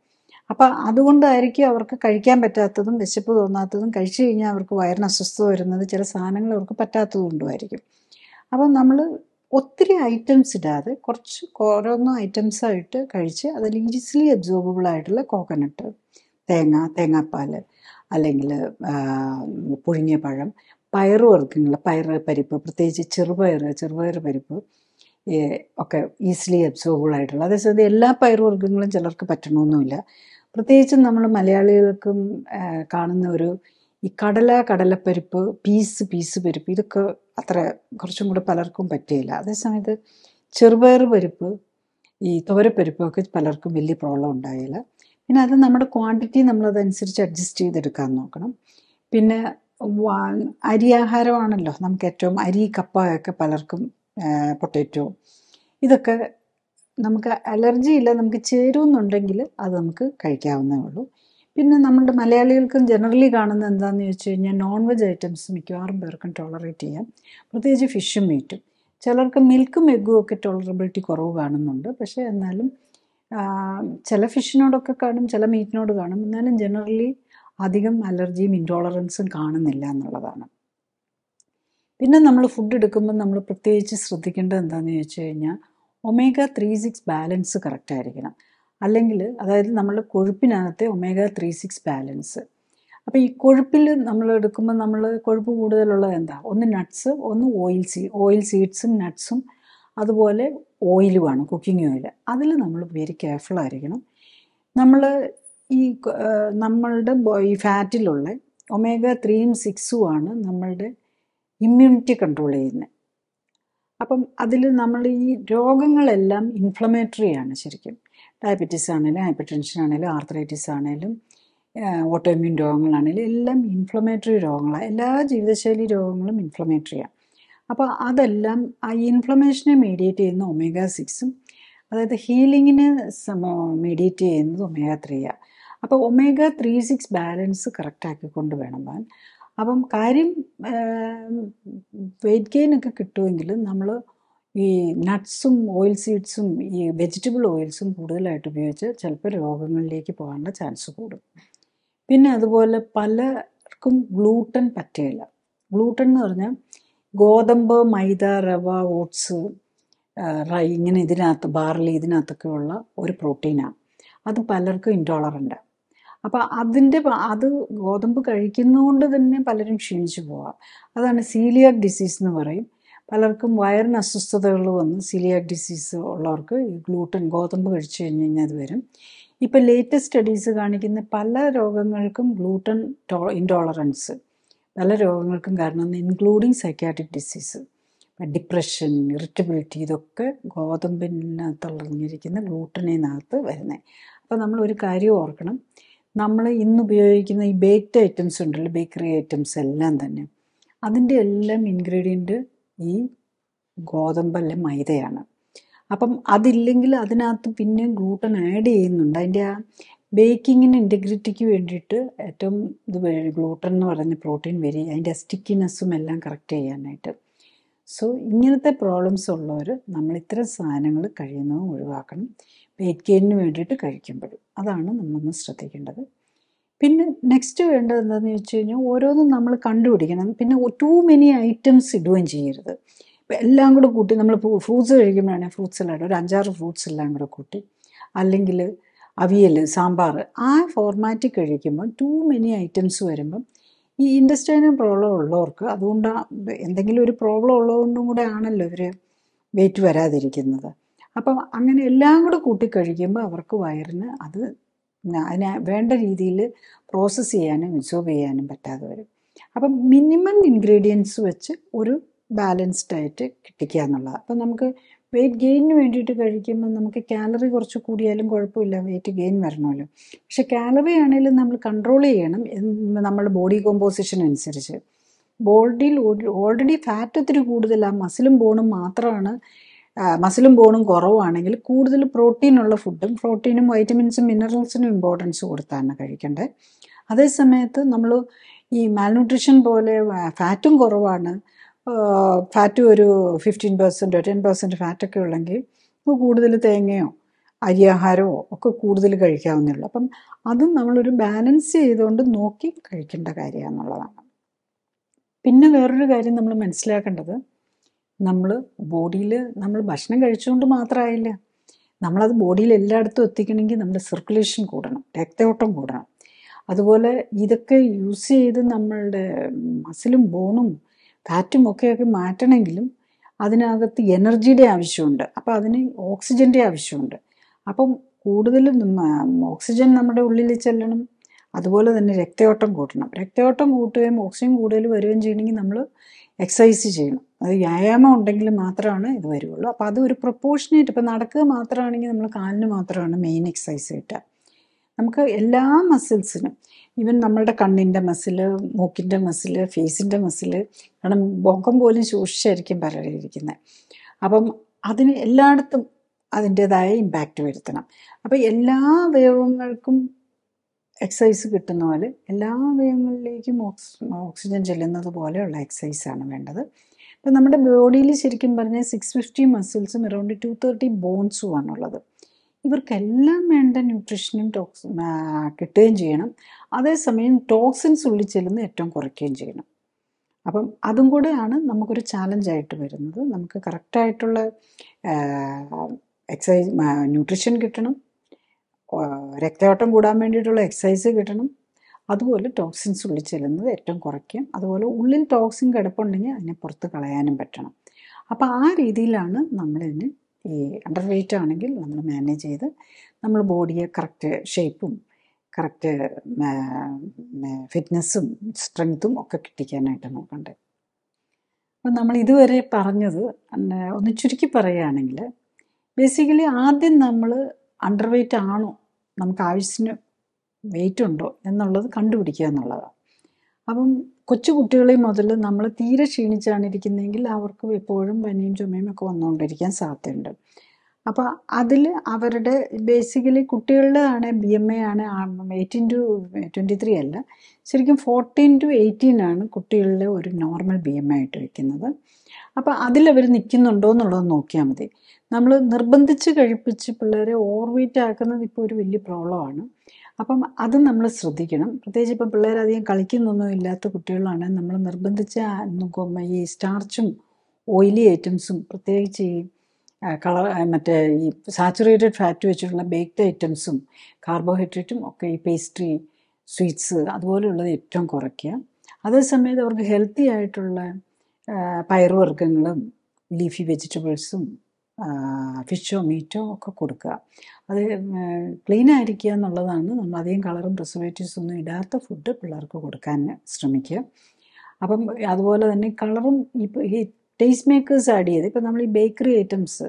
അപ്പം അതുകൊണ്ടായിരിക്കും അവർക്ക് കഴിക്കാൻ പറ്റാത്തതും വിശപ്പ് തോന്നാത്തതും കഴിച്ചു കഴിഞ്ഞാൽ അവർക്ക് വയറിന് അസ്വസ്ഥത വരുന്നത് ചില സാധനങ്ങൾ അവർക്ക് പറ്റാത്തതുകൊണ്ടുമായിരിക്കും അപ്പം നമ്മൾ ഒത്തിരി ഐറ്റംസ് ഇടാതെ കുറച്ച് ഓരോന്നോ ഐറ്റംസായിട്ട് കഴിച്ച് അത് ഈസിലി അബ്സോർബിൾ ആയിട്ടുള്ള കോക്കനട്ട് തേങ്ങ തേങ്ങാപ്പാൽ അല്ലെങ്കിൽ പുഴുങ്ങിയ പഴം പയറ് വർഗ്ഗങ്ങൾ പയറ് പരിപ്പ് പ്രത്യേകിച്ച് ചെറുപയർ ചെറുപയർ പരിപ്പ് ഒക്കെ ഈസിലി അബ്സോർബിൾ ആയിട്ടുള്ള അതേസമയത്ത് എല്ലാ പയർ പയറുവർഗ്ഗങ്ങളും ചിലർക്ക് പറ്റണമെന്നുമില്ല പ്രത്യേകിച്ചും നമ്മൾ മലയാളികൾക്കും കാണുന്ന ഒരു ഈ കടല കടലപ്പരിപ്പ് പീസ് പീസ് പരിപ്പ് ഇതൊക്കെ അത്ര കുറച്ചും കൂടെ പലർക്കും പറ്റിയില്ല അതേസമയത്ത് ചെറുപയർ പരിപ്പ് ഈ തോരപ്പരിപ്പൊക്കെ പലർക്കും വലിയ പ്രോബ്ലം ഉണ്ടായില്ല പിന്നെ അത് നമ്മുടെ ക്വാണ്ടിറ്റി നമ്മളതനുസരിച്ച് അഡ്ജസ്റ്റ് ചെയ്തെടുക്കാൻ നോക്കണം പിന്നെ അരി ആഹാരമാണല്ലോ നമുക്ക് ഏറ്റവും അരി കപ്പയൊക്കെ പലർക്കും പൊട്ടേറ്റോ ഇതൊക്കെ നമുക്ക് അലർജി ഇല്ല നമുക്ക് ചേരുമെന്നുണ്ടെങ്കിൽ അത് നമുക്ക് കഴിക്കാവുന്നേ ഉള്ളൂ പിന്നെ നമ്മുടെ മലയാളികൾക്കും ജനറലി കാണുന്നത് എന്താണെന്ന് ചോദിച്ചു കഴിഞ്ഞാൽ നോൺ വെജ് ഐറ്റംസ് മിക്കവാറും പേർക്കും ടോളറേറ്റ് ചെയ്യാം പ്രത്യേകിച്ച് ഫിഷും മീറ്റും ചിലർക്ക് മിൽക്കും എഗ്ഗും ഒക്കെ ടോളറബിലിറ്റി കുറവ് കാണുന്നുണ്ട് പക്ഷേ എന്നാലും ചില ഫിഷിനോടൊക്കെ കാണും ചില മീറ്റിനോട് കാണും എന്നാലും ജനറലി അധികം അലർജിയും ഇൻടോളറൻസും കാണുന്നില്ല എന്നുള്ളതാണ് പിന്നെ നമ്മൾ ഫുഡ് എടുക്കുമ്പോൾ നമ്മൾ പ്രത്യേകിച്ച് ശ്രദ്ധിക്കേണ്ടത് എന്താണെന്ന് ചോദിച്ചു കഴിഞ്ഞാൽ omega three six balance correct ആയിരിക്കണം അല്ലെങ്കിൽ അതായത് നമ്മളുടെ കൊഴുപ്പിനകത്തെ ഒമേഗ ത്രീ സിക്സ് ബാലൻസ് അപ്പോൾ ഈ കൊഴുപ്പിൽ നമ്മൾ എടുക്കുമ്പോൾ നമ്മൾ കൊഴുപ്പ് കൂടുതലുള്ളത് എന്താ ഒന്ന് നട്ട്സ് ഒന്ന് ഓയിൽ സീ ഓയിൽ സീഡ്സും നട്ട്സും അതുപോലെ ഓയിലുമാണ് കുക്കിംഗ് ഓയിൽ അതിൽ നമ്മൾ വെരി കെയർഫുൾ ആയിരിക്കണം നമ്മൾ ഈ നമ്മളുടെ ഈ ഫാറ്റിലുള്ള ഒമേഗ ത്രീയും സിക്സും ആണ് നമ്മളുടെ ഇമ്മ്യൂണിറ്റി കൺട്രോൾ ചെയ്യുന്നത് അപ്പം അതിൽ നമ്മൾ ഈ രോഗങ്ങളെല്ലാം ഇൻഫ്ലമേറ്ററി ആണ് ശരിക്കും ഡയബറ്റീസ് ആണെങ്കിലും ഹൈപ്പർ ടെൻഷൻ ആണെങ്കിലും ആർത്രൈറ്റിസ് ആണെങ്കിലും ഓട്ടോമ്യൂൺ രോഗങ്ങളാണെങ്കിലും എല്ലാം ഇൻഫ്ലമേറ്ററി രോഗങ്ങളാണ് എല്ലാ ജീവിതശൈലി രോഗങ്ങളും ഇൻഫ്ലമേറ്ററിയാണ് അപ്പോൾ അതെല്ലാം ആ ഇൻഫ്ലമേഷനെ മീഡിയേറ്റ് ചെയ്യുന്ന ഒമേഗ സിക്സും അതായത് ഹീലിങ്ങിന് മീഡിയേറ്റ് ചെയ്യുന്നത് ഒമേഗ ത്രീയാണ് അപ്പോൾ ഒമേഗ ത്രീ സിക്സ് ബാലൻസ് കൊണ്ട് വേണം താൻ അപ്പം കാര്യം വെയിറ്റ് ഗെയിനൊക്കെ ഒക്കെ കിട്ടുമെങ്കിൽ നമ്മൾ ഈ നട്ട്സും ഓയിൽ സീഡ്സും ഈ വെജിറ്റബിൾ ഓയിൽസും കൂടുതലായിട്ട് ഉപയോഗിച്ച് ചിലപ്പോൾ രോഗങ്ങളിലേക്ക് പോകാനുള്ള ചാൻസ് കൂടും പിന്നെ അതുപോലെ പലർക്കും ഗ്ലൂട്ടൻ പറ്റുകയില്ല ഗ്ലൂട്ടൻ എന്ന് പറഞ്ഞാൽ ഗോതമ്പ് മൈദ റവ ഓട്സ് റൈ ഇങ്ങനെ ഇതിനകത്ത് ബാർലി ഇതിനകത്തൊക്കെയുള്ള ഒരു പ്രോട്ടീനാണ് അത് പലർക്കും ഇൻടോളറൻ്റ് അപ്പോൾ അതിൻ്റെ അത് ഗോതമ്പ് കഴിക്കുന്നതുകൊണ്ട് തന്നെ പലരും ക്ഷീണിച്ചു പോവാം അതാണ് സീലിയക് ഡിസീസ് എന്ന് പറയും പലർക്കും വയറിന് അസ്വസ്ഥതകൾ വന്ന് സിലിയാക് ഡിസീസ് ഉള്ളവർക്ക് ഈ ഗ്ലൂട്ടൻ ഗോതമ്പ് കഴിച്ചു കഴിഞ്ഞ് കഴിഞ്ഞാൽ അത് വരും ഇപ്പോൾ ലേറ്റസ്റ്റ് സ്റ്റഡീസ് കാണിക്കുന്ന പല രോഗങ്ങൾക്കും ഗ്ലൂട്ടൻ ടോ ഇൻടോളറൻസ് പല രോഗങ്ങൾക്കും കാരണം including psychiatric disease depression irritability ഇതൊക്കെ ഗോതമ്പിനകത്തുള്ളങ്ങിയിരിക്കുന്ന ഗ്ലൂട്ടനകത്ത് വരുന്നത് അപ്പോൾ നമ്മൾ ഒരു കാര്യം ഓർക്കണം നമ്മൾ ഇന്ന് ഉപയോഗിക്കുന്ന ഈ ബേക്ക്ഡ് ഐറ്റംസ് ഉണ്ടല്ലോ ബേക്കറി ഐറ്റംസ് എല്ലാം തന്നെ അതിൻ്റെ എല്ലാം ഇൻഗ്രീഡിയൻറ്റ് ഈ ഗോതമ്പല്ല മൈദയാണ് അപ്പം അതില്ലെങ്കിൽ അതിനകത്ത് പിന്നെ ഗ്ലൂട്ടൻ ആഡ് ചെയ്യുന്നുണ്ട് അതിൻ്റെ ആ ബേക്കിങ്ങിന് ഇൻറ്റഗ്രിറ്റിക്ക് വേണ്ടിയിട്ട് ഏറ്റവും ഇത് ഗ്ലൂട്ടൻ എന്ന് പറയുന്ന പ്രോട്ടീൻ വരി അതിൻ്റെ സ്റ്റിക്കിനെസ്സും എല്ലാം കറക്റ്റ് ചെയ്യാനായിട്ട് സോ ഇങ്ങനത്തെ പ്രോബ്ലംസ് ഉള്ളവർ നമ്മൾ ഇത്തരം സാധനങ്ങൾ കഴിയുന്നതും ഒഴിവാക്കണം വെയിറ്റ് ഗെയിനിന് വേണ്ടിയിട്ട് കഴിക്കുമ്പോഴും അതാണ് നമ്മളൊന്ന് ശ്രദ്ധിക്കേണ്ടത് പിന്നെ നെക്സ്റ്റ് വേണ്ടത് എന്താണെന്ന് വെച്ച് കഴിഞ്ഞാൽ ഓരോന്നും നമ്മൾ കണ്ടുപിടിക്കണം പിന്നെ ടു മെനി ഐറ്റംസ് ഇടുകയും ചെയ്യരുത് എല്ലാം കൂടെ കൂട്ടി നമ്മൾ ഫ്രൂട്ട്സ് കഴിക്കുമ്പോഴാണ് ഫ്രൂട്ട്സ് എല്ലാം ഒരു അഞ്ചാറ് ഫ്രൂട്ട്സ് എല്ലാം കൂടെ കൂട്ടി അല്ലെങ്കിൽ അവിയൽ സാമ്പാർ ആ ഫോർമാറ്റിൽ കഴിക്കുമ്പോൾ ടു മെനി ഐറ്റംസ് വരുമ്പം ഈ ഇൻഡസ്റ്റൈനൽ പ്രോബ്ലം ഉള്ളവർക്ക് അതുകൊണ്ട് എന്തെങ്കിലും ഒരു പ്രോബ്ലം ഉള്ളതുകൊണ്ടും കൂടെ ആണല്ലോ ഇവർ വെയിറ്റ് വരാതിരിക്കുന്നത് അപ്പം അങ്ങനെ എല്ലാം കൂടെ കൂട്ടി കഴിക്കുമ്പോൾ അവർക്ക് വയറിന് അത് അതിനെ വേണ്ട രീതിയിൽ പ്രോസസ്സ് ചെയ്യാനും അബ്സോർബ് ചെയ്യാനും പറ്റാതെ വരും അപ്പം മിനിമം ഇൻഗ്രീഡിയൻസ് വെച്ച് ഒരു ബാലൻസ്ഡ് ആയിട്ട് കിട്ടിക്കുക എന്നുള്ളത് അപ്പം നമുക്ക് വെയിറ്റ് ഗെയിനിന് വേണ്ടിയിട്ട് കഴിക്കുമ്പോൾ നമുക്ക് കാലറി കുറച്ച് കൂടിയാലും കുഴപ്പമില്ല വെയിറ്റ് ഗെയിൻ വരണമല്ലോ പക്ഷെ കാലറി ആണെങ്കിലും നമ്മൾ കൺട്രോൾ ചെയ്യണം നമ്മുടെ ബോഡി കോമ്പോസിഷൻ അനുസരിച്ച് ബോഡിയിൽ ഓൾറെഡി ഫാറ്റ് ഒത്തിരി കൂടുതലാണ് മസിലും ബോണും മാത്രമാണ് മസിലും ബോണും കുറവാണെങ്കിൽ കൂടുതൽ പ്രോട്ടീനുള്ള ഫുഡും പ്രോട്ടീനും വൈറ്റമിൻസും മിനറൽസിനും ഇമ്പോർട്ടൻസ് കൊടുത്താണ് കഴിക്കേണ്ടത് അതേ സമയത്ത് നമ്മൾ ഈ മാൽന്യൂട്രീഷൻ പോലെ ഫാറ്റും കുറവാണ് ഫാറ്റ് ഒരു ഫിഫ്റ്റീൻ പെർസെൻറ്റോ ടെൻ പെർസെൻറ്റ് ഫാറ്റൊക്കെ ഉള്ളെങ്കിൽ കൂടുതൽ തേങ്ങയോ അരിയാഹാരമോ ഒക്കെ കൂടുതൽ കഴിക്കാവുന്നുള്ളൂ അപ്പം അതും നമ്മളൊരു ബാലൻസ് ചെയ്തുകൊണ്ട് നോക്കി കഴിക്കേണ്ട കാര്യമാണെന്നുള്ളതാണ് പിന്നെ വേറൊരു കാര്യം നമ്മൾ മനസ്സിലാക്കേണ്ടത് നമ്മൾ ബോഡിയിൽ നമ്മൾ ഭക്ഷണം കഴിച്ചുകൊണ്ട് മാത്രമായില്ല നമ്മളത് ബോഡിയിൽ എല്ലായിടത്തും എത്തിക്കണമെങ്കിൽ നമ്മുടെ സർക്കുലേഷൻ കൂടണം രക്തയോട്ടം കൂടണം അതുപോലെ ഇതൊക്കെ യൂസ് ചെയ്ത് നമ്മളുടെ മസിലും ബോണും ഫാറ്റും ഒക്കെയൊക്കെ മാറ്റണമെങ്കിലും അതിനകത്ത് എനർജിയുടെ ആവശ്യമുണ്ട് അപ്പോൾ അതിന് ഓക്സിജൻ്റെ ആവശ്യമുണ്ട് അപ്പം കൂടുതലും ഓക്സിജൻ നമ്മുടെ ഉള്ളിൽ ചെല്ലണം അതുപോലെ തന്നെ രക്തയോട്ടം കൂട്ടണം രക്തയോട്ടം കൂട്ടുകയും ഓക്സിജൻ കൂടുതൽ വരികയും ചെയ്യണമെങ്കിൽ നമ്മൾ എക്സസൈസ് ചെയ്യണം അത് വ്യായാമം ഉണ്ടെങ്കിൽ മാത്രമാണ് ഇത് വരുള്ളൂ അപ്പോൾ അത് ഒരു പ്രൊപ്പോർഷനായിട്ട് ഇപ്പോൾ നടക്കുക മാത്രമാണെങ്കിൽ നമ്മൾ കാലിന് മാത്രമാണ് മെയിൻ എക്സസൈസ് കിട്ടുക നമുക്ക് എല്ലാ മസിൽസിനും ഈവൻ നമ്മളുടെ കണ്ണിൻ്റെ മസില് മൂക്കിൻ്റെ മസില് ഫേസിൻ്റെ മസില് കാരണം മുഖം പോലും സൂക്ഷിച്ചായിരിക്കും പലരും അപ്പം അതിന് എല്ലായിടത്തും അതിൻ്റേതായ ഇമ്പാക്റ്റ് വരുത്തണം അപ്പോൾ എല്ലാ അവയവങ്ങൾക്കും എക്സസൈസ് കിട്ടുന്ന പോലെ എല്ലാ അവയവങ്ങളിലേക്കും ഓക്സിജൻ ചെല്ലുന്നത് പോലെയുള്ള എക്സസൈസാണ് വേണ്ടത് അപ്പം നമ്മുടെ ബോഡിയിൽ ശരിക്കും പറഞ്ഞാൽ സിക്സ് ഫിഫ്റ്റി മസിൽസും അറൗണ്ട് ടു തേർട്ടി ബോൺസും ആണുള്ളത് ഇവർക്കെല്ലാം വേണ്ട ന്യൂട്രീഷനും ടോക്സ് കിട്ടുകയും ചെയ്യണം അതേസമയം ടോക്സിൻസ് ഉള്ളിൽ ചെല്ലുന്ന ഏറ്റവും കുറയ്ക്കുകയും ചെയ്യണം അപ്പം അതും കൂടെയാണ് നമുക്കൊരു ചാലഞ്ചായിട്ട് വരുന്നത് നമുക്ക് കറക്റ്റായിട്ടുള്ള എക്സസൈസ് ന്യൂട്രീഷൻ കിട്ടണം രക്തയോട്ടം കൂടാൻ വേണ്ടിയിട്ടുള്ള എക്സസൈസ് കിട്ടണം അതുപോലെ ടോക്സിൻസ് ഉള്ളിൽ ചെല്ലുന്നത് ഏറ്റവും കുറയ്ക്കും അതുപോലെ ഉള്ളിൽ ടോക്സിൻ കിടപ്പുണ്ടെങ്കിൽ അതിനെ പുറത്ത് കളയാനും പറ്റണം അപ്പോൾ ആ രീതിയിലാണ് നമ്മളിതിന് ഈ അണ്ടർ വെയിറ്റ് ആണെങ്കിൽ നമ്മൾ മാനേജ് ചെയ്ത് നമ്മൾ ബോഡിയെ കറക്റ്റ് ഷേപ്പും കറക്റ്റ് ഫിറ്റ്നസ്സും സ്ട്രെങ്ത്തും ഒക്കെ കിട്ടിക്കാനായിട്ട് നോക്കണ്ടേ അപ്പം നമ്മൾ ഇതുവരെ പറഞ്ഞത് ഒന്ന് ചുരുക്കി പറയുകയാണെങ്കിൽ ബേസിക്കലി ആദ്യം നമ്മൾ അണ്ടർ വെയിറ്റ് ആണോ നമുക്ക് ആവശ്യത്തിന് വെയിറ്റ് ഉണ്ടോ എന്നുള്ളത് കണ്ടുപിടിക്കുക എന്നുള്ളതാണ് അപ്പം കൊച്ചു കുട്ടികളെ മുതൽ നമ്മൾ തീരെ ക്ഷീണിച്ചാണ് ഇരിക്കുന്നതെങ്കിൽ അവർക്ക് എപ്പോഴും പനിയും ചുമയും ഒക്കെ വന്നുകൊണ്ടിരിക്കാൻ സാധ്യതയുണ്ട് അപ്പോൾ അതിൽ അവരുടെ ബേസിക്കലി കുട്ടികളുടെ ആണ് ബി എം എ ആണ് എയ്റ്റീൻ ടു ട്വൻറ്റി ത്രീ അല്ല ശരിക്കും ഫോർട്ടീൻ ടു എയ്റ്റീൻ ആണ് കുട്ടികളുടെ ഒരു നോർമൽ ബി എം എ ആയിട്ട് വയ്ക്കുന്നത് അപ്പോൾ അതിലവർ നിൽക്കുന്നുണ്ടോ എന്നുള്ളത് നോക്കിയാൽ മതി നമ്മൾ നിർബന്ധിച്ച് കഴിപ്പിച്ച് പിള്ളേരെ ഓവർവെയിറ്റ് ആക്കുന്നത് ഇപ്പോൾ ഒരു വലിയ പ്രോബ്ലമാണ് അപ്പം അത് നമ്മൾ ശ്രദ്ധിക്കണം പ്രത്യേകിച്ച് ഇപ്പം പിള്ളേർ അധികം കളിക്കുന്നൊന്നും ഇല്ലാത്ത കുട്ടികളാണ് നമ്മൾ നിർബന്ധിച്ച ഈ സ്റ്റാർച്ചും ഓയിലി ഐറ്റംസും പ്രത്യേകിച്ച് ഈ കളർ മറ്റേ ഈ സാച്ചുറേറ്റഡ് ഫാറ്റ് വെച്ചിട്ടുള്ള ബേക്ക്ഡ് ഐറ്റംസും കാർബോഹൈഡ്രേറ്റും ഒക്കെ ഈ പേസ്ട്രി സ്വീറ്റ്സ് അതുപോലെയുള്ളത് ഏറ്റവും കുറയ്ക്കുക അതേസമയത്ത് അവർക്ക് ഹെൽത്തി ആയിട്ടുള്ള പയറുവർഗ്ഗങ്ങളും ലീഫി വെജിറ്റബിൾസും ഫിഷോ മീറ്റോ ഒക്കെ കൊടുക്കുക അത് ക്ലീൻ ആയിരിക്കുക എന്നുള്ളതാണ് നമ്മൾ അധികം കളറും പ്രിസർവേറ്റീവ്സ് ഒന്നും ഇടാത്ത ഫുഡ് പിള്ളേർക്ക് കൊടുക്കാൻ ശ്രമിക്കുക അപ്പം അതുപോലെ തന്നെ കളറും ഇപ്പോൾ ഈ ടേസ്റ്റ് മേക്കേഴ്സ് ആഡ് ചെയ്ത് ഇപ്പം നമ്മൾ ഈ ബേക്കറി ഐറ്റംസ്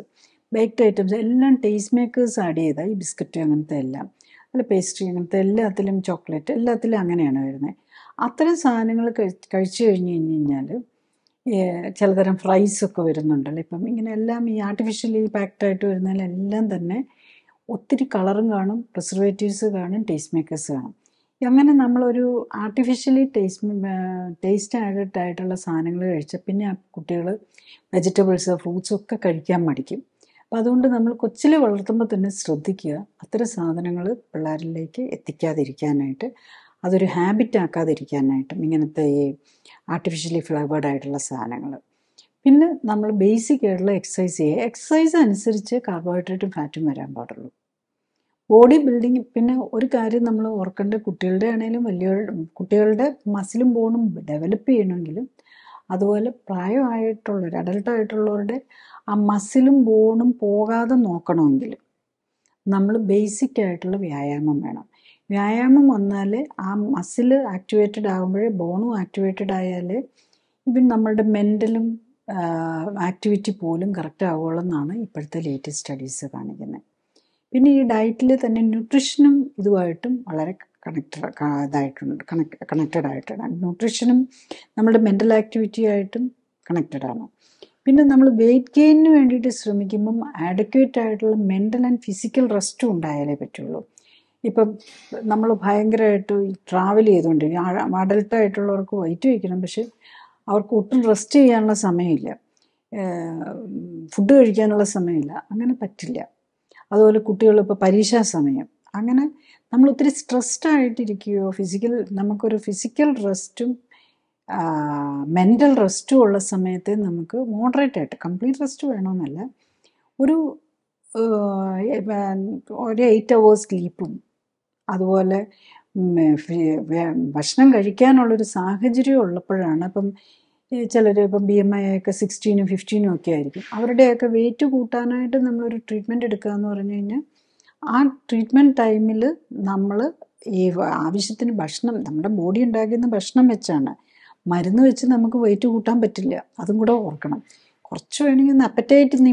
ബേക്ക്ഡ് ഐറ്റംസ് എല്ലാം ടേസ്റ്റ് മേക്കേഴ്സ് ആഡ് ചെയ്താൽ ഈ ബിസ്ക്കറ്റ് അങ്ങനത്തെ എല്ലാം അല്ല പേസ്ട്രി അങ്ങനത്തെ എല്ലാത്തിലും ചോക്ലേറ്റ് എല്ലാത്തിലും അങ്ങനെയാണ് വരുന്നത് അത്തരം സാധനങ്ങൾ കഴിച്ചു കഴിഞ്ഞ് കഴിഞ്ഞ് കഴിഞ്ഞാൽ ചിലതരം ഫ്രൈസ് ഒക്കെ വരുന്നുണ്ടല്ലോ ഇപ്പം ഇങ്ങനെ എല്ലാം ഈ ആർട്ടിഫിഷ്യലി പാക്ഡായിട്ട് വരുന്നതിലെല്ലാം തന്നെ ഒത്തിരി കളറും കാണും പ്രിസർവേറ്റീവ്സ് കാണും ടേസ്റ്റ് മേക്കേഴ്സ് കാണും അങ്ങനെ നമ്മളൊരു ആർട്ടിഫിഷ്യലി ടേസ്റ്റ് ടേസ്റ്റ് ആഡഡ് ആയിട്ടുള്ള സാധനങ്ങൾ കഴിച്ച പിന്നെ ആ കുട്ടികൾ വെജിറ്റബിൾസ് ഫ്രൂട്ട്സ് ഒക്കെ കഴിക്കാൻ മടിക്കും അപ്പം അതുകൊണ്ട് നമ്മൾ കൊച്ചിൽ വളർത്തുമ്പോൾ തന്നെ ശ്രദ്ധിക്കുക അത്തരം സാധനങ്ങൾ പിള്ളേരിലേക്ക് എത്തിക്കാതിരിക്കാനായിട്ട് അതൊരു ഹാബിറ്റ് ആക്കാതിരിക്കാനായിട്ടും ഇങ്ങനത്തെ ഈ ആർട്ടിഫിഷ്യലി ഫ്ലേവേർഡ് ആയിട്ടുള്ള സാധനങ്ങൾ പിന്നെ നമ്മൾ ബേസിക് ആയിട്ടുള്ള എക്സസൈസ് ചെയ്യുക എക്സസൈസ് അനുസരിച്ച് കാർബോഹൈഡ്രേറ്റും ഫാറ്റും വരാൻ പാടുള്ളൂ ബോഡി ബിൽഡിങ് പിന്നെ ഒരു കാര്യം നമ്മൾ ഓർക്കേണ്ട കുട്ടികളുടെ ആണെങ്കിലും വലിയ കുട്ടികളുടെ മസിലും ബോണും ഡെവലപ്പ് ചെയ്യണമെങ്കിലും അതുപോലെ പ്രായമായിട്ടുള്ളവർ അഡൽട്ടായിട്ടുള്ളവരുടെ ആ മസിലും ബോണും പോകാതെ നോക്കണമെങ്കിൽ നമ്മൾ ബേസിക് ആയിട്ടുള്ള വ്യായാമം വേണം വ്യായാമം വന്നാൽ ആ മസിൽ ആക്ടിവേറ്റഡ് ആകുമ്പോഴേ ബോണും ആക്ടിവേറ്റഡ് ആയാൽ ഇവൻ നമ്മളുടെ മെൻ്റലും ആക്ടിവിറ്റി പോലും കറക്റ്റ് ആവുകയുള്ളെന്നാണ് എന്നാണ് ഇപ്പോഴത്തെ ലേറ്റസ്റ്റ് സ്റ്റഡീസ് കാണിക്കുന്നത് പിന്നെ ഈ ഡയറ്റിൽ തന്നെ ന്യൂട്രിഷനും ഇതുമായിട്ടും വളരെ കണക്റ്റഡ് ഇതായിട്ടുണ്ട് കണക്ട് കണക്റ്റഡ് ആയിട്ടാണ് ന്യൂട്രിഷനും നമ്മുടെ മെൻ്റൽ ആയിട്ടും കണക്റ്റഡ് ആണ് പിന്നെ നമ്മൾ വെയിറ്റ് ഗെയിനിന് വേണ്ടിയിട്ട് ശ്രമിക്കുമ്പം ആഡക്വേറ്റ് ആയിട്ടുള്ള മെൻ്റൽ ആൻഡ് ഫിസിക്കൽ റെസ്റ്റും ഉണ്ടായാലേ പറ്റുള്ളൂ ഇപ്പം നമ്മൾ ഭയങ്കരമായിട്ട് ട്രാവൽ ചെയ്തുകൊണ്ടിരിക്കും അഡൽട്ടായിട്ടുള്ളവർക്ക് വൈറ്റ് വയ്ക്കണം പക്ഷെ അവർക്ക് ഒട്ടും റെസ്റ്റ് ചെയ്യാനുള്ള സമയമില്ല ഫുഡ് കഴിക്കാനുള്ള സമയമില്ല അങ്ങനെ പറ്റില്ല അതുപോലെ കുട്ടികൾ ഇപ്പോൾ പരീക്ഷാ സമയം അങ്ങനെ നമ്മൾ ഒത്തിരി സ്ട്രെസ്ഡ് ആയിട്ടിരിക്കുകയോ ഫിസിക്കൽ നമുക്കൊരു ഫിസിക്കൽ റെസ്റ്റും മെൻ്റൽ റെസ്റ്റും ഉള്ള സമയത്ത് നമുക്ക് മോഡറേറ്റ് ആയിട്ട് കംപ്ലീറ്റ് റെസ്റ്റ് വേണമെന്നല്ല ഒരു ഒരു എയ്റ്റ് അവേഴ്സ് സ്ലീപ്പും അതുപോലെ ഭക്ഷണം കഴിക്കാനുള്ളൊരു സാഹചര്യം ഉള്ളപ്പോഴാണ് അപ്പം ചിലർ ഇപ്പം ബി എം ഐ ഒക്കെ സിക്സ്റ്റീനും ഫിഫ്റ്റീനും ഒക്കെ ആയിരിക്കും അവരുടെയൊക്കെ വെയിറ്റ് കൂട്ടാനായിട്ട് നമ്മളൊരു ട്രീറ്റ്മെൻറ്റ് എടുക്കുക എന്ന് പറഞ്ഞു കഴിഞ്ഞാൽ ആ ട്രീറ്റ്മെൻറ്റ് ടൈമിൽ നമ്മൾ ഈ ആവശ്യത്തിന് ഭക്ഷണം നമ്മുടെ ബോഡി ഉണ്ടാക്കുന്ന ഭക്ഷണം വെച്ചാണ് മരുന്ന് വെച്ച് നമുക്ക് വെയിറ്റ് കൂട്ടാൻ പറ്റില്ല അതും കൂടെ ഓർക്കണം കുറച്ച് വേണമെങ്കിൽ ഒന്ന് അപ്പറ്റൈറ്റ് ഒന്ന്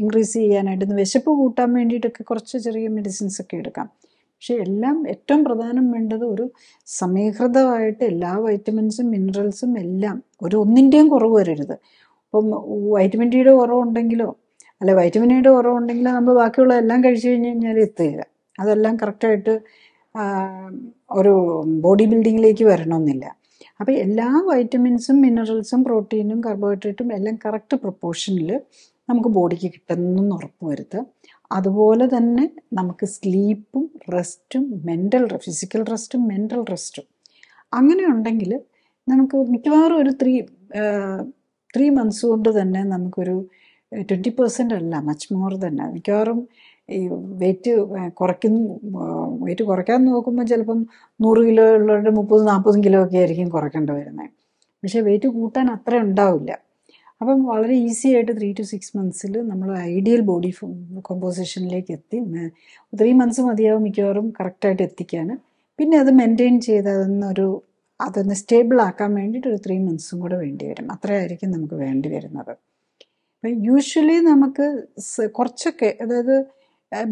ഇൻക്രീസ് ചെയ്യാനായിട്ട് ഒന്ന് വിശപ്പ് കൂട്ടാൻ വേണ്ടിയിട്ടൊക്കെ കുറച്ച് ചെറിയ മെഡിസിൻസ് ഒക്കെ എടുക്കാം പക്ഷെ എല്ലാം ഏറ്റവും പ്രധാനം വേണ്ടത് ഒരു സമീകൃതമായിട്ട് എല്ലാ വൈറ്റമിൻസും മിനറൽസും എല്ലാം ഒരു ഒന്നിൻ്റെയും കുറവ് വരരുത് ഇപ്പം വൈറ്റമിൻ ഡിയുടെ കുറവുണ്ടെങ്കിലോ അല്ല വൈറ്റമിൻ ഡിയുടെ കുറവുണ്ടെങ്കിലോ നമ്മൾ ബാക്കിയുള്ള എല്ലാം കഴിച്ചു കഴിഞ്ഞ് കഴിഞ്ഞാൽ എത്തുക അതെല്ലാം കറക്റ്റായിട്ട് ഒരു ബോഡി ബിൽഡിങ്ങിലേക്ക് വരണമെന്നില്ല അപ്പോൾ എല്ലാ വൈറ്റമിൻസും മിനറൽസും പ്രോട്ടീനും കാർബോഹൈഡ്രേറ്റും എല്ലാം കറക്റ്റ് പ്രൊപ്പോർഷനിൽ നമുക്ക് ബോഡിക്ക് കിട്ടുന്നെന്ന് ഉറപ്പ് വരുത്തുക അതുപോലെ തന്നെ നമുക്ക് സ്ലീപ്പും റെസ്റ്റും മെൻ്റൽ ഫിസിക്കൽ റെസ്റ്റും മെൻ്റൽ റെസ്റ്റും അങ്ങനെ ഉണ്ടെങ്കിൽ നമുക്ക് മിക്കവാറും ഒരു ത്രീ ത്രീ മന്ത്സ് കൊണ്ട് തന്നെ നമുക്കൊരു ട്വൻറ്റി പെർസെൻ്റ് അല്ല മച്ച് മോർ തന്നെ മിക്കവാറും ഈ വെയിറ്റ് കുറയ്ക്കുന്നു വെയിറ്റ് കുറയ്ക്കാൻ നോക്കുമ്പോൾ ചിലപ്പം നൂറ് കിലോ ഉള്ളവരുടെ മുപ്പത് നാൽപ്പതും കിലോ ഒക്കെ ആയിരിക്കും കുറയ്ക്കേണ്ടി വരുന്നത് പക്ഷേ വെയിറ്റ് കൂട്ടാൻ അത്ര ഉണ്ടാവില്ല അപ്പം വളരെ ഈസി ആയിട്ട് ത്രീ ടു സിക്സ് മന്ത്സിൽ നമ്മൾ ഐഡിയൽ ബോഡി കോമ്പോസിഷനിലേക്ക് എത്തി ത്രീ മന്ത്സ് മതിയാവും മിക്കവാറും കറക്റ്റായിട്ട് എത്തിക്കാൻ പിന്നെ അത് മെയിൻറ്റെയിൻ ചെയ്ത് അതൊന്നൊരു അതൊന്ന് സ്റ്റേബിൾ ആക്കാൻ വേണ്ടിയിട്ട് ഒരു ത്രീ മന്ത്സും കൂടെ വേണ്ടി വരും അത്രയായിരിക്കും നമുക്ക് വേണ്ടി വരുന്നത് അപ്പം യൂഷ്വലി നമുക്ക് കുറച്ചൊക്കെ അതായത്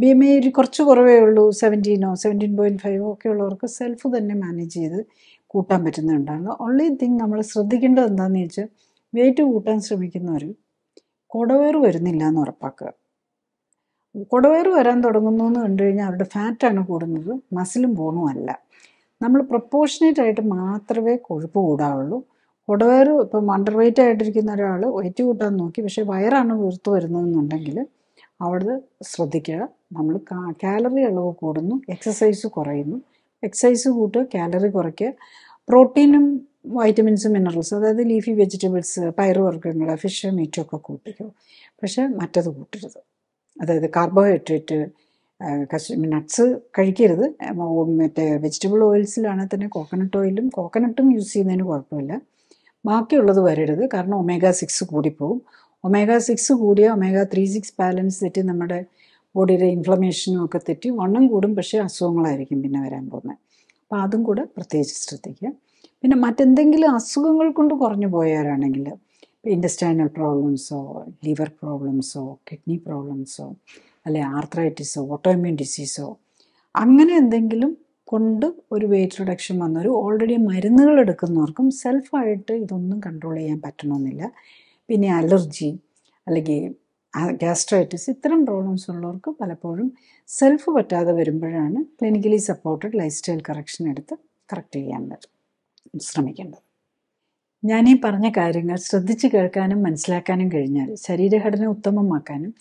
ബി എം ഐ കുറച്ച് കുറവേ ഉള്ളൂ സെവൻറ്റീനോ സെവൻറ്റീൻ പോയിൻറ്റ് ഫൈവോ ഒക്കെ ഉള്ളവർക്ക് സെൽഫ് തന്നെ മാനേജ് ചെയ്ത് കൂട്ടാൻ പറ്റുന്നുണ്ടാണ് ഓൺലി തിങ് നമ്മൾ ശ്രദ്ധിക്കേണ്ടത് എന്താണെന്ന് വെച്ചാൽ വെയിറ്റ് കൂട്ടാൻ ശ്രമിക്കുന്നവർ കുടവേറ് വരുന്നില്ല എന്ന് ഉറപ്പാക്കുക കുടവേറ് വരാൻ തുടങ്ങുന്നു എന്ന് കണ്ടു കഴിഞ്ഞാൽ അവരുടെ ഫാറ്റാണ് കൂടുന്നത് മസിലും ബോണും അല്ല നമ്മൾ പ്രൊപ്പോർഷനേറ്റ് ആയിട്ട് മാത്രമേ കൊഴുപ്പ് കൂടാവുള്ളൂ കുടവേറ് ഇപ്പം അണ്ടർ വെയിറ്റ് ആയിട്ടിരിക്കുന്ന ഒരാൾ വെയിറ്റ് കൂട്ടാൻ നോക്കി പക്ഷേ വയറാണ് വീർത്തു വരുന്നതെന്നുണ്ടെങ്കിൽ അവിടെ ശ്രദ്ധിക്കുക നമ്മൾ കാലറി അളവ് കൂടുന്നു എക്സസൈസ് കുറയുന്നു എക്സസൈസ് കൂട്ടുക കാലറി കുറയ്ക്കുക പ്രോട്ടീനും വൈറ്റമിൻസും മിനറൽസും അതായത് ലീഫി വെജിറ്റബിൾസ് പയറുവർഗ്ഗങ്ങൾ ഫിഷ് മീറ്റൊക്കെ കൂട്ടിക്കോ പക്ഷേ മറ്റത് കൂട്ടരുത് അതായത് കാർബോഹൈഡ്രേറ്റ് കശ നട്ട്സ് കഴിക്കരുത് മറ്റേ വെജിറ്റബിൾ ഓയിൽസിലാണെങ്കിൽ തന്നെ കോക്കനട്ട് ഓയിലും കോക്കനട്ടും യൂസ് ചെയ്യുന്നതിന് കുഴപ്പമില്ല ബാക്കിയുള്ളത് വരരുത് കാരണം ഒമേഗ സിക്സ് കൂടിപ്പോവും ഒമേഗ സിക്സ് കൂടിയ ഒമേഗ ത്രീ സിക്സ് ബാലൻസ് തെറ്റി നമ്മുടെ ബോഡിയുടെ ഇൻഫ്ലമേഷനും ഒക്കെ തെറ്റി വണ്ണം കൂടും പക്ഷേ അസുഖങ്ങളായിരിക്കും പിന്നെ വരാൻ പോകുന്നത് അപ്പോൾ അതും കൂടെ പ്രത്യേകിച്ച് ശ്രദ്ധിക്കുക പിന്നെ മറ്റെന്തെങ്കിലും അസുഖങ്ങൾ കൊണ്ട് കുറഞ്ഞു പോയവരാണെങ്കിൽ ഇൻഡസ്റ്റൈനൽ പ്രോബ്ലംസോ ലിവർ പ്രോബ്ലംസോ കിഡ്നി പ്രോബ്ലംസോ അല്ലെ ആർത്രൈറ്റിസോ ഓട്ടോമ്യൂൺ ഡിസീസോ അങ്ങനെ എന്തെങ്കിലും കൊണ്ട് ഒരു വെയിറ്റ് റിഡക്ഷൻ വന്നവർ ഓൾറെഡി മരുന്നുകൾ എടുക്കുന്നവർക്കും സെൽഫായിട്ട് ഇതൊന്നും കൺട്രോൾ ചെയ്യാൻ പറ്റണമെന്നില്ല പിന്നെ അലർജി അല്ലെങ്കിൽ ഗ്യാസ്ട്രൈറ്റിസ് ഇത്തരം പ്രോബ്ലംസ് ഉള്ളവർക്ക് പലപ്പോഴും സെൽഫ് പറ്റാതെ വരുമ്പോഴാണ് clinically supported lifestyle correction എടുത്ത് കറക്റ്റ് ചെയ്യാൻ പറ്റും ശ്രമിക്കേണ്ടത് ഞാൻ ഈ പറഞ്ഞ കാര്യങ്ങൾ ശ്രദ്ധിച്ചു കേൾക്കാനും മനസ്സിലാക്കാനും കഴിഞ്ഞാൽ ശരീരഘടന ഉത്തമമാക്കാനും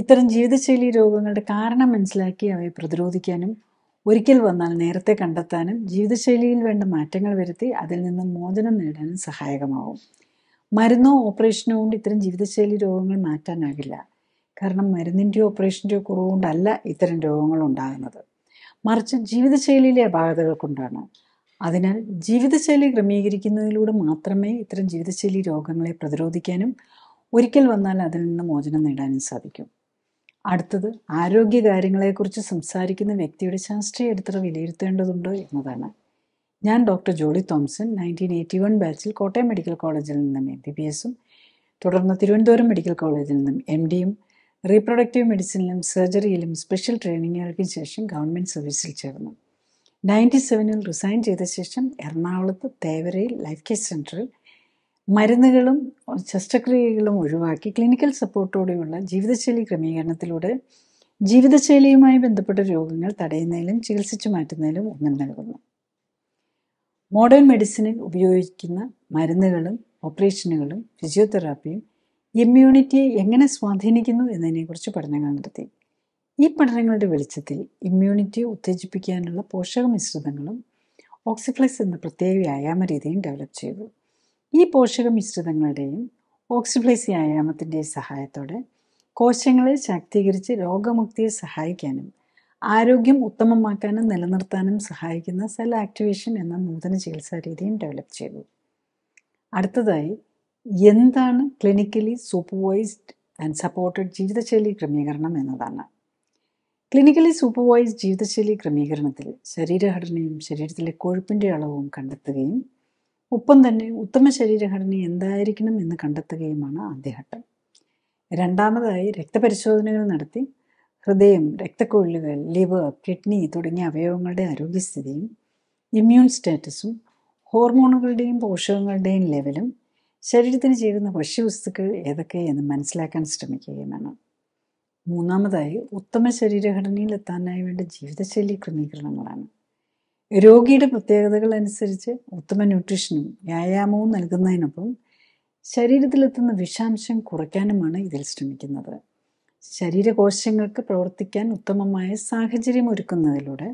ഇത്തരം ജീവിതശൈലി രോഗങ്ങളുടെ കാരണം മനസ്സിലാക്കി അവയെ പ്രതിരോധിക്കാനും ഒരിക്കൽ വന്നാൽ നേരത്തെ കണ്ടെത്താനും ജീവിതശൈലിയിൽ വേണ്ട മാറ്റങ്ങൾ വരുത്തി അതിൽ നിന്ന് മോചനം നേടാനും സഹായകമാവും മരുന്നോ ഓപ്പറേഷനോ കൊണ്ട് ഇത്തരം ജീവിതശൈലി രോഗങ്ങൾ മാറ്റാനാകില്ല കാരണം മരുന്നിൻ്റെയോ ഓപ്പറേഷൻ്റെയോ കുറവുകൊണ്ടല്ല ഇത്തരം രോഗങ്ങൾ ഉണ്ടാകുന്നത് മറിച്ച് ജീവിതശൈലിയിലെ അപാകതകൾ കൊണ്ടാണ് അതിനാൽ ജീവിതശൈലി ക്രമീകരിക്കുന്നതിലൂടെ മാത്രമേ ഇത്തരം ജീവിതശൈലി രോഗങ്ങളെ പ്രതിരോധിക്കാനും ഒരിക്കൽ വന്നാൽ അതിൽ നിന്ന് മോചനം നേടാനും സാധിക്കും അടുത്തത് ആരോഗ്യകാര്യങ്ങളെക്കുറിച്ച് സംസാരിക്കുന്ന വ്യക്തിയുടെ ശാസ്ത്രീയ ചരിത്ര വിലയിരുത്തേണ്ടതുണ്ടോ എന്നതാണ് ഞാൻ doctor Jolly Thomson nineteen eighty one ബാച്ചിൽ കോട്ടയം മെഡിക്കൽ കോളേജിൽ നിന്നും എം ബി ബി എസും തുടർന്ന് തിരുവനന്തപുരം മെഡിക്കൽ കോളേജിൽ നിന്നും എം ഡിയും റീപ്രൊഡക്റ്റീവ് മെഡിസിനിലും സർജറിയിലും സ്പെഷ്യൽ ട്രെയിനിങ്ങുകൾക്കും ശേഷം ഗവൺമെൻറ് സർവീസിൽ ചേർന്നു നയൻറ്റി സെവനിൽ റിസൈൻ ചെയ്ത ശേഷം എറണാകുളത്ത് തേവരയിൽ ലൈഫ് കെയർ സെൻറ്ററിൽ മരുന്നുകളും ശസ്ത്രക്രിയകളും ഒഴിവാക്കി ക്ലിനിക്കൽ സപ്പോർട്ടോടെയുള്ള ജീവിതശൈലി ക്രമീകരണത്തിലൂടെ ജീവിതശൈലിയുമായി ബന്ധപ്പെട്ട രോഗങ്ങൾ തടയുന്നതിലും ചികിത്സിച്ചു മാറ്റുന്നതിലും ഊന്നൽ നൽകുന്നു മോഡേൺ മെഡിസിനിൽ ഉപയോഗിക്കുന്ന മരുന്നുകളും ഓപ്പറേഷനുകളും ഫിസിയോതെറാപ്പിയും ഇമ്മ്യൂണിറ്റിയെ എങ്ങനെ സ്വാധീനിക്കുന്നു എന്നതിനെക്കുറിച്ച് പഠനങ്ങൾ നടത്തി ഈ പഠനങ്ങളുടെ വെളിച്ചത്തിൽ ഇമ്മ്യൂണിറ്റി ഉത്തേജിപ്പിക്കാനുള്ള പോഷക മിശ്രിതങ്ങളും ഓക്സിഫ്ലെക്സ് എന്ന പ്രത്യേക വ്യായാമ രീതിയും ഡെവലപ്പ് ചെയ്തു ഈ പോഷക മിശ്രിതങ്ങളുടെയും ഓക്സിഫ്ലെക്സ് വ്യായാമത്തിൻ്റെ സഹായത്തോടെ കോശങ്ങളെ ശാക്തീകരിച്ച് രോഗമുക്തിയെ സഹായിക്കാനും ആരോഗ്യം ഉത്തമമാക്കാനും നിലനിർത്താനും സഹായിക്കുന്ന സെൽ ആക്ടിവേഷൻ എന്ന നൂതന ചികിത്സാ രീതിയും ഡെവലപ്പ് ചെയ്തു അടുത്തതായി എന്താണ് ക്ലിനിക്കലി സൂപ്പർവൈസ്ഡ് ആൻഡ് സപ്പോർട്ടഡ് ജീവിതശൈലി ക്രമീകരണം എന്നതാണ് ക്ലിനിക്കലി സൂപ്പർവൈസ് ജീവിതശൈലി ക്രമീകരണത്തിൽ ശരീരഘടനയും ശരീരത്തിലെ കൊഴുപ്പിൻ്റെ അളവും കണ്ടെത്തുകയും ഒപ്പം തന്നെ ഉത്തമ ശരീരഘടന എന്തായിരിക്കണം എന്ന് കണ്ടെത്തുകയുമാണ് ആദ്യഘട്ടം രണ്ടാമതായി രക്തപരിശോധനകൾ നടത്തി ഹൃദയം രക്തക്കൊഴിലുകൾ ലിവർ കിഡ്നി തുടങ്ങിയ അവയവങ്ങളുടെ ആരോഗ്യസ്ഥിതിയും ഇമ്മ്യൂൺ സ്റ്റാറ്റസും ഹോർമോണുകളുടെയും പോഷകങ്ങളുടെയും ലെവലും ശരീരത്തിന് ചേരുന്ന ഭക്ഷ്യവസ്തുക്കൾ ഏതൊക്കെ എന്ന് മനസ്സിലാക്കാൻ ശ്രമിക്കുകയും വേണം മൂന്നാമതായി ഉത്തമ ശരീരഘടനയിൽ എത്താനായി വേണ്ട ജീവിതശൈലി ക്രമീകരണങ്ങളാണ് രോഗിയുടെ പ്രത്യേകതകൾ അനുസരിച്ച് ഉത്തമ ന്യൂട്രീഷനും വ്യായാമവും നൽകുന്നതിനൊപ്പം ശരീരത്തിലെത്തുന്ന വിഷാംശം കുറയ്ക്കാനുമാണ് ഇതിൽ ശ്രമിക്കുന്നത് ശരീരകോശങ്ങൾക്ക് പ്രവർത്തിക്കാൻ ഉത്തമമായ സാഹചര്യം ഒരുക്കുന്നതിലൂടെ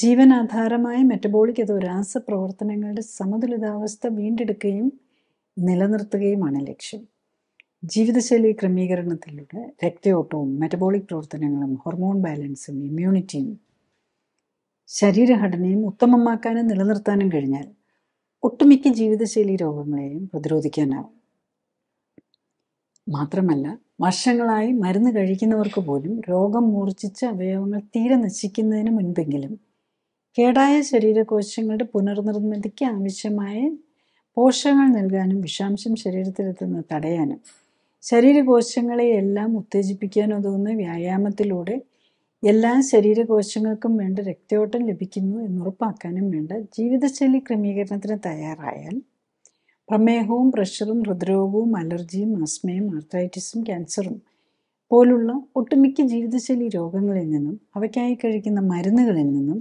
ജീവനാധാരമായ മെറ്റബോളിക് രാസ രാസപ്രവർത്തനങ്ങളുടെ സമതുലിതാവസ്ഥ വീണ്ടെടുക്കുകയും നിലനിർത്തുകയുമാണ് ലക്ഷ്യം ജീവിതശൈലി ക്രമീകരണത്തിലൂടെ രക്തയോട്ടവും മെറ്റബോളിക് പ്രവർത്തനങ്ങളും ഹോർമോൺ ബാലൻസും ഇമ്മ്യൂണിറ്റിയും ശരീരഘടനയും ഉത്തമമാക്കാനും നിലനിർത്താനും കഴിഞ്ഞാൽ ഒട്ടുമിക്ക ജീവിതശൈലി രോഗങ്ങളെയും പ്രതിരോധിക്കാനാവും മാത്രമല്ല വർഷങ്ങളായി മരുന്ന് കഴിക്കുന്നവർക്ക് പോലും രോഗം മൂർച്ഛിച്ച അവയവങ്ങൾ തീരെ നശിക്കുന്നതിന് മുൻപെങ്കിലും കേടായ ശരീരകോശങ്ങളുടെ പുനർനിർമ്മിതിക്ക് ആവശ്യമായ പോഷകങ്ങൾ നൽകാനും വിഷാംശം ശരീരത്തിലെത്തുന്നത് തടയാനും ശരീരകോശങ്ങളെയെല്ലാം ഉതകുന്ന വ്യായാമത്തിലൂടെ എല്ലാ ശരീരകോശങ്ങൾക്കും വേണ്ട രക്തയോട്ടം ലഭിക്കുന്നു എന്നുറപ്പാക്കാനും വേണ്ട ജീവിതശൈലി ക്രമീകരണത്തിന് തയ്യാറായാൽ പ്രമേഹവും പ്രഷറും ഹൃദ്രോഗവും അലർജിയും ആസ്മയും ആർത്രൈറ്റിസും ക്യാൻസറും പോലുള്ള ഒട്ടുമിക്ക ജീവിതശൈലി രോഗങ്ങളിൽ നിന്നും അവയ്ക്കായി കഴിക്കുന്ന മരുന്നുകളിൽ നിന്നും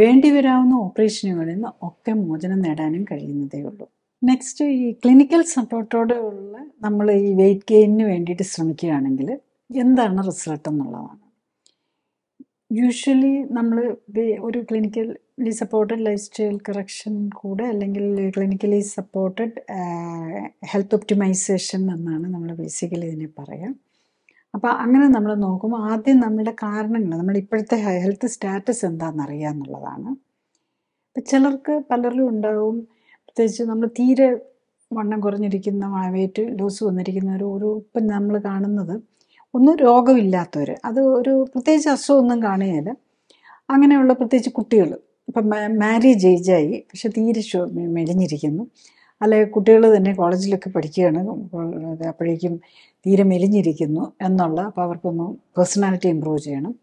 വേണ്ടിവരാവുന്ന ഓപ്പറേഷനുകളിൽ നിന്ന് ഒക്കെ മോചനം നേടാനും കഴിയുന്നതേ ഉള്ളൂ നെക്സ്റ്റ് ഈ ക്ലിനിക്കൽ സപ്പോർട്ടോടെ ഉള്ള നമ്മൾ ഈ വെയിറ്റ് ഗെയിനിന് വേണ്ടിയിട്ട് ശ്രമിക്കുകയാണെങ്കിൽ എന്താണ് റിസൾട്ട് എന്നുള്ളതാണ് യൂഷ്വലി നമ്മൾ ഒരു clinically supported lifestyle correction കൂടെ അല്ലെങ്കിൽ ക്ലിനിക്കലി സപ്പോർട്ടഡ് ഹെൽത്ത് ഒപ്റ്റിമൈസേഷൻ എന്നാണ് നമ്മൾ ബേസിക്കലി ഇതിനെ പറയാം അപ്പോൾ അങ്ങനെ നമ്മൾ നോക്കുമ്പോൾ ആദ്യം നമ്മുടെ കാരണങ്ങൾ നമ്മുടെ ഇപ്പോഴത്തെ ഹെൽത്ത് സ്റ്റാറ്റസ് എന്താണെന്ന് അറിയുക അപ്പം ചിലർക്ക് പലരിലും ഉണ്ടാവും പ്രത്യേകിച്ച് നമ്മൾ തീരെ വണ്ണം കുറഞ്ഞിരിക്കുന്ന വേറ്റ് ലൂസ് വന്നിരിക്കുന്നവർ ഒരു ഇപ്പം നമ്മൾ കാണുന്നത് ഒന്നും രോഗമില്ലാത്തവർ അത് ഒരു പ്രത്യേകിച്ച് അസുഖമൊന്നും കാണുകയില്ല അങ്ങനെയുള്ള പ്രത്യേകിച്ച് കുട്ടികൾ ഇപ്പം മാരേജ് ഏജായി പക്ഷെ തീരെ മെലിഞ്ഞിരിക്കുന്നു അല്ലെ കുട്ടികൾ തന്നെ കോളേജിലൊക്കെ പഠിക്കുകയാണ് അപ്പോഴേക്കും തീരെ മെലിഞ്ഞിരിക്കുന്നു എന്നുള്ള അപ്പോൾ അവർക്കൊന്ന് പേഴ്സണാലിറ്റി ഇമ്പ്രൂവ് ചെയ്യണം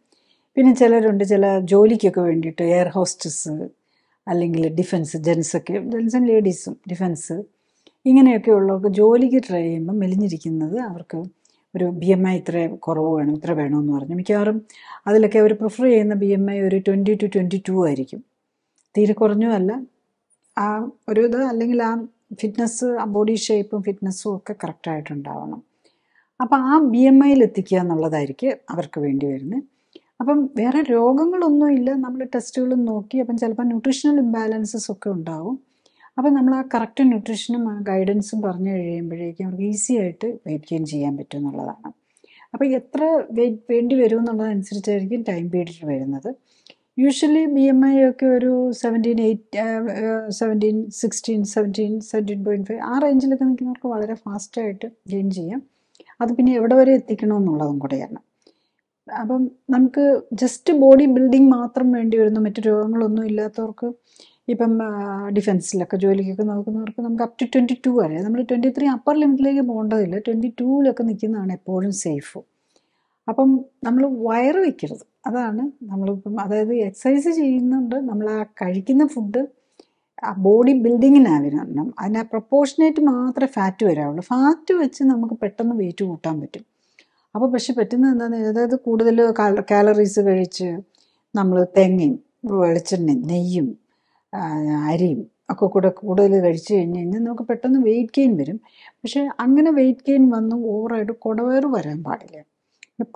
പിന്നെ ചിലരുണ്ട് ചില ജോലിക്കൊക്കെ വേണ്ടിയിട്ട് എയർ ഹോസ്റ്റസ് അല്ലെങ്കിൽ ഡിഫൻസ് ജെൻസൊക്കെ ജെൻസും ലേഡീസും ഡിഫൻസ് ഇങ്ങനെയൊക്കെ ഉള്ളവർക്ക് ജോലിക്ക് ട്രൈ ചെയ്യുമ്പോൾ മെലിഞ്ഞിരിക്കുന്നത് അവർക്ക് ഒരു ബി എം ഐ ഇത്ര കുറവ് വേണം ഇത്ര വേണമെന്ന് പറഞ്ഞു മിക്കവാറും അതിലൊക്കെ അവർ പ്രിഫർ ചെയ്യുന്ന ബി എം ഐ ഒരു ട്വൻറ്റി ടു ട്വൻറ്റി ടു ആയിരിക്കും തീരെ കുറഞ്ഞുമല്ല ആ ഒരു ഇത് അല്ലെങ്കിൽ ആ ഫിറ്റ്നസ് ബോഡി ഷേപ്പും ഫിറ്റ്നസ്സും ഒക്കെ കറക്റ്റായിട്ടുണ്ടാവണം അപ്പോൾ ആ ബി എം ഐയിൽ എത്തിക്കുക എന്നുള്ളതായിരിക്കും അവർക്ക് വേണ്ടി വരുന്നത് അപ്പം വേറെ രോഗങ്ങളൊന്നും ഇല്ല നമ്മൾ ടെസ്റ്റുകളും നോക്കി അപ്പം ചിലപ്പോൾ ന്യൂട്രീഷണൽ ഇംബാലൻസസ് ഒക്കെ ഉണ്ടാവും അപ്പം നമ്മൾ ആ കറക്റ്റ് ന്യൂട്രീഷനും ആ ഗൈഡൻസും പറഞ്ഞു കഴിയുമ്പോഴേക്കും അവർക്ക് ഈസി ആയിട്ട് വെയിറ്റ് ഗെയിൻ ചെയ്യാൻ പറ്റും എന്നുള്ളതാണ് അപ്പോൾ എത്ര വെയിറ്റ് വേണ്ടി വരും എന്നുള്ളതനുസരിച്ചായിരിക്കും ടൈം പീരീഡ് വരുന്നത് യൂഷ്വലി ബി എം ഐ ഒക്കെ ഒരു seventeen eight seventeen sixteen seventeen seventeen point five ആ റേഞ്ചിലൊക്കെ നിൽക്കുന്നവർക്ക് വളരെ ഫാസ്റ്റായിട്ട് ഗെയിൻ ചെയ്യാം അത് പിന്നെ എവിടെ വരെ എത്തിക്കണമെന്നുള്ളതും കൂടെയാണ് അപ്പം നമുക്ക് ജസ്റ്റ് ബോഡി ബിൽഡിംഗ് മാത്രം വേണ്ടി വരുന്നു മറ്റു രോഗങ്ങളൊന്നും ഇല്ലാത്തവർക്ക് ഇപ്പം ഡിഫൻസിലൊക്കെ ജോലിക്കൊക്കെ നോക്കുന്നവർക്ക് നമുക്ക് അപ് ടു ട്വൻറ്റി ടു വരെ നമ്മൾ ട്വൻറ്റി ത്രീ അപ്പർ ലിമിറ്റിലേക്ക് പോകേണ്ടതില്ല ട്വൻറ്റി ടുവിലൊക്കെ നിൽക്കുന്നതാണ് എപ്പോഴും സേഫ് അപ്പം നമ്മൾ വയറ് വയ്ക്കരുത് അതാണ് നമ്മളിപ്പം അതായത് എക്സസൈസ് ചെയ്യുന്നുണ്ട് നമ്മൾ ആ കഴിക്കുന്ന ഫുഡ് ആ ബോഡി ബിൽഡിങ്ങിനാവിരണം അതിന് ആ പ്രൊപ്പോർഷനേറ്റ് മാത്രമേ ഫാറ്റ് വരാവുള്ളൂ ഫാറ്റ് വെച്ച് നമുക്ക് പെട്ടെന്ന് വെയിറ്റ് കൂട്ടാൻ പറ്റും അപ്പോൾ പക്ഷെ പറ്റുന്നത് എന്താണെന്ന് അതായത് കൂടുതൽ കാലറീസ് കഴിച്ച് നമ്മൾ തെങ്ങയും വെളിച്ചെണ്ണയും നെയ്യും അരിയും ഒക്കെ കൂടെ കൂടുതൽ കഴിച്ചു കഴിഞ്ഞ് കഴിഞ്ഞാൽ നമുക്ക് പെട്ടെന്ന് വെയിറ്റ് ഗെയിൻ വരും പക്ഷെ അങ്ങനെ വെയിറ്റ് ഗെയിൻ വന്ന് ഓവറായിട്ട് കുടവേറ് വരാൻ പാടില്ല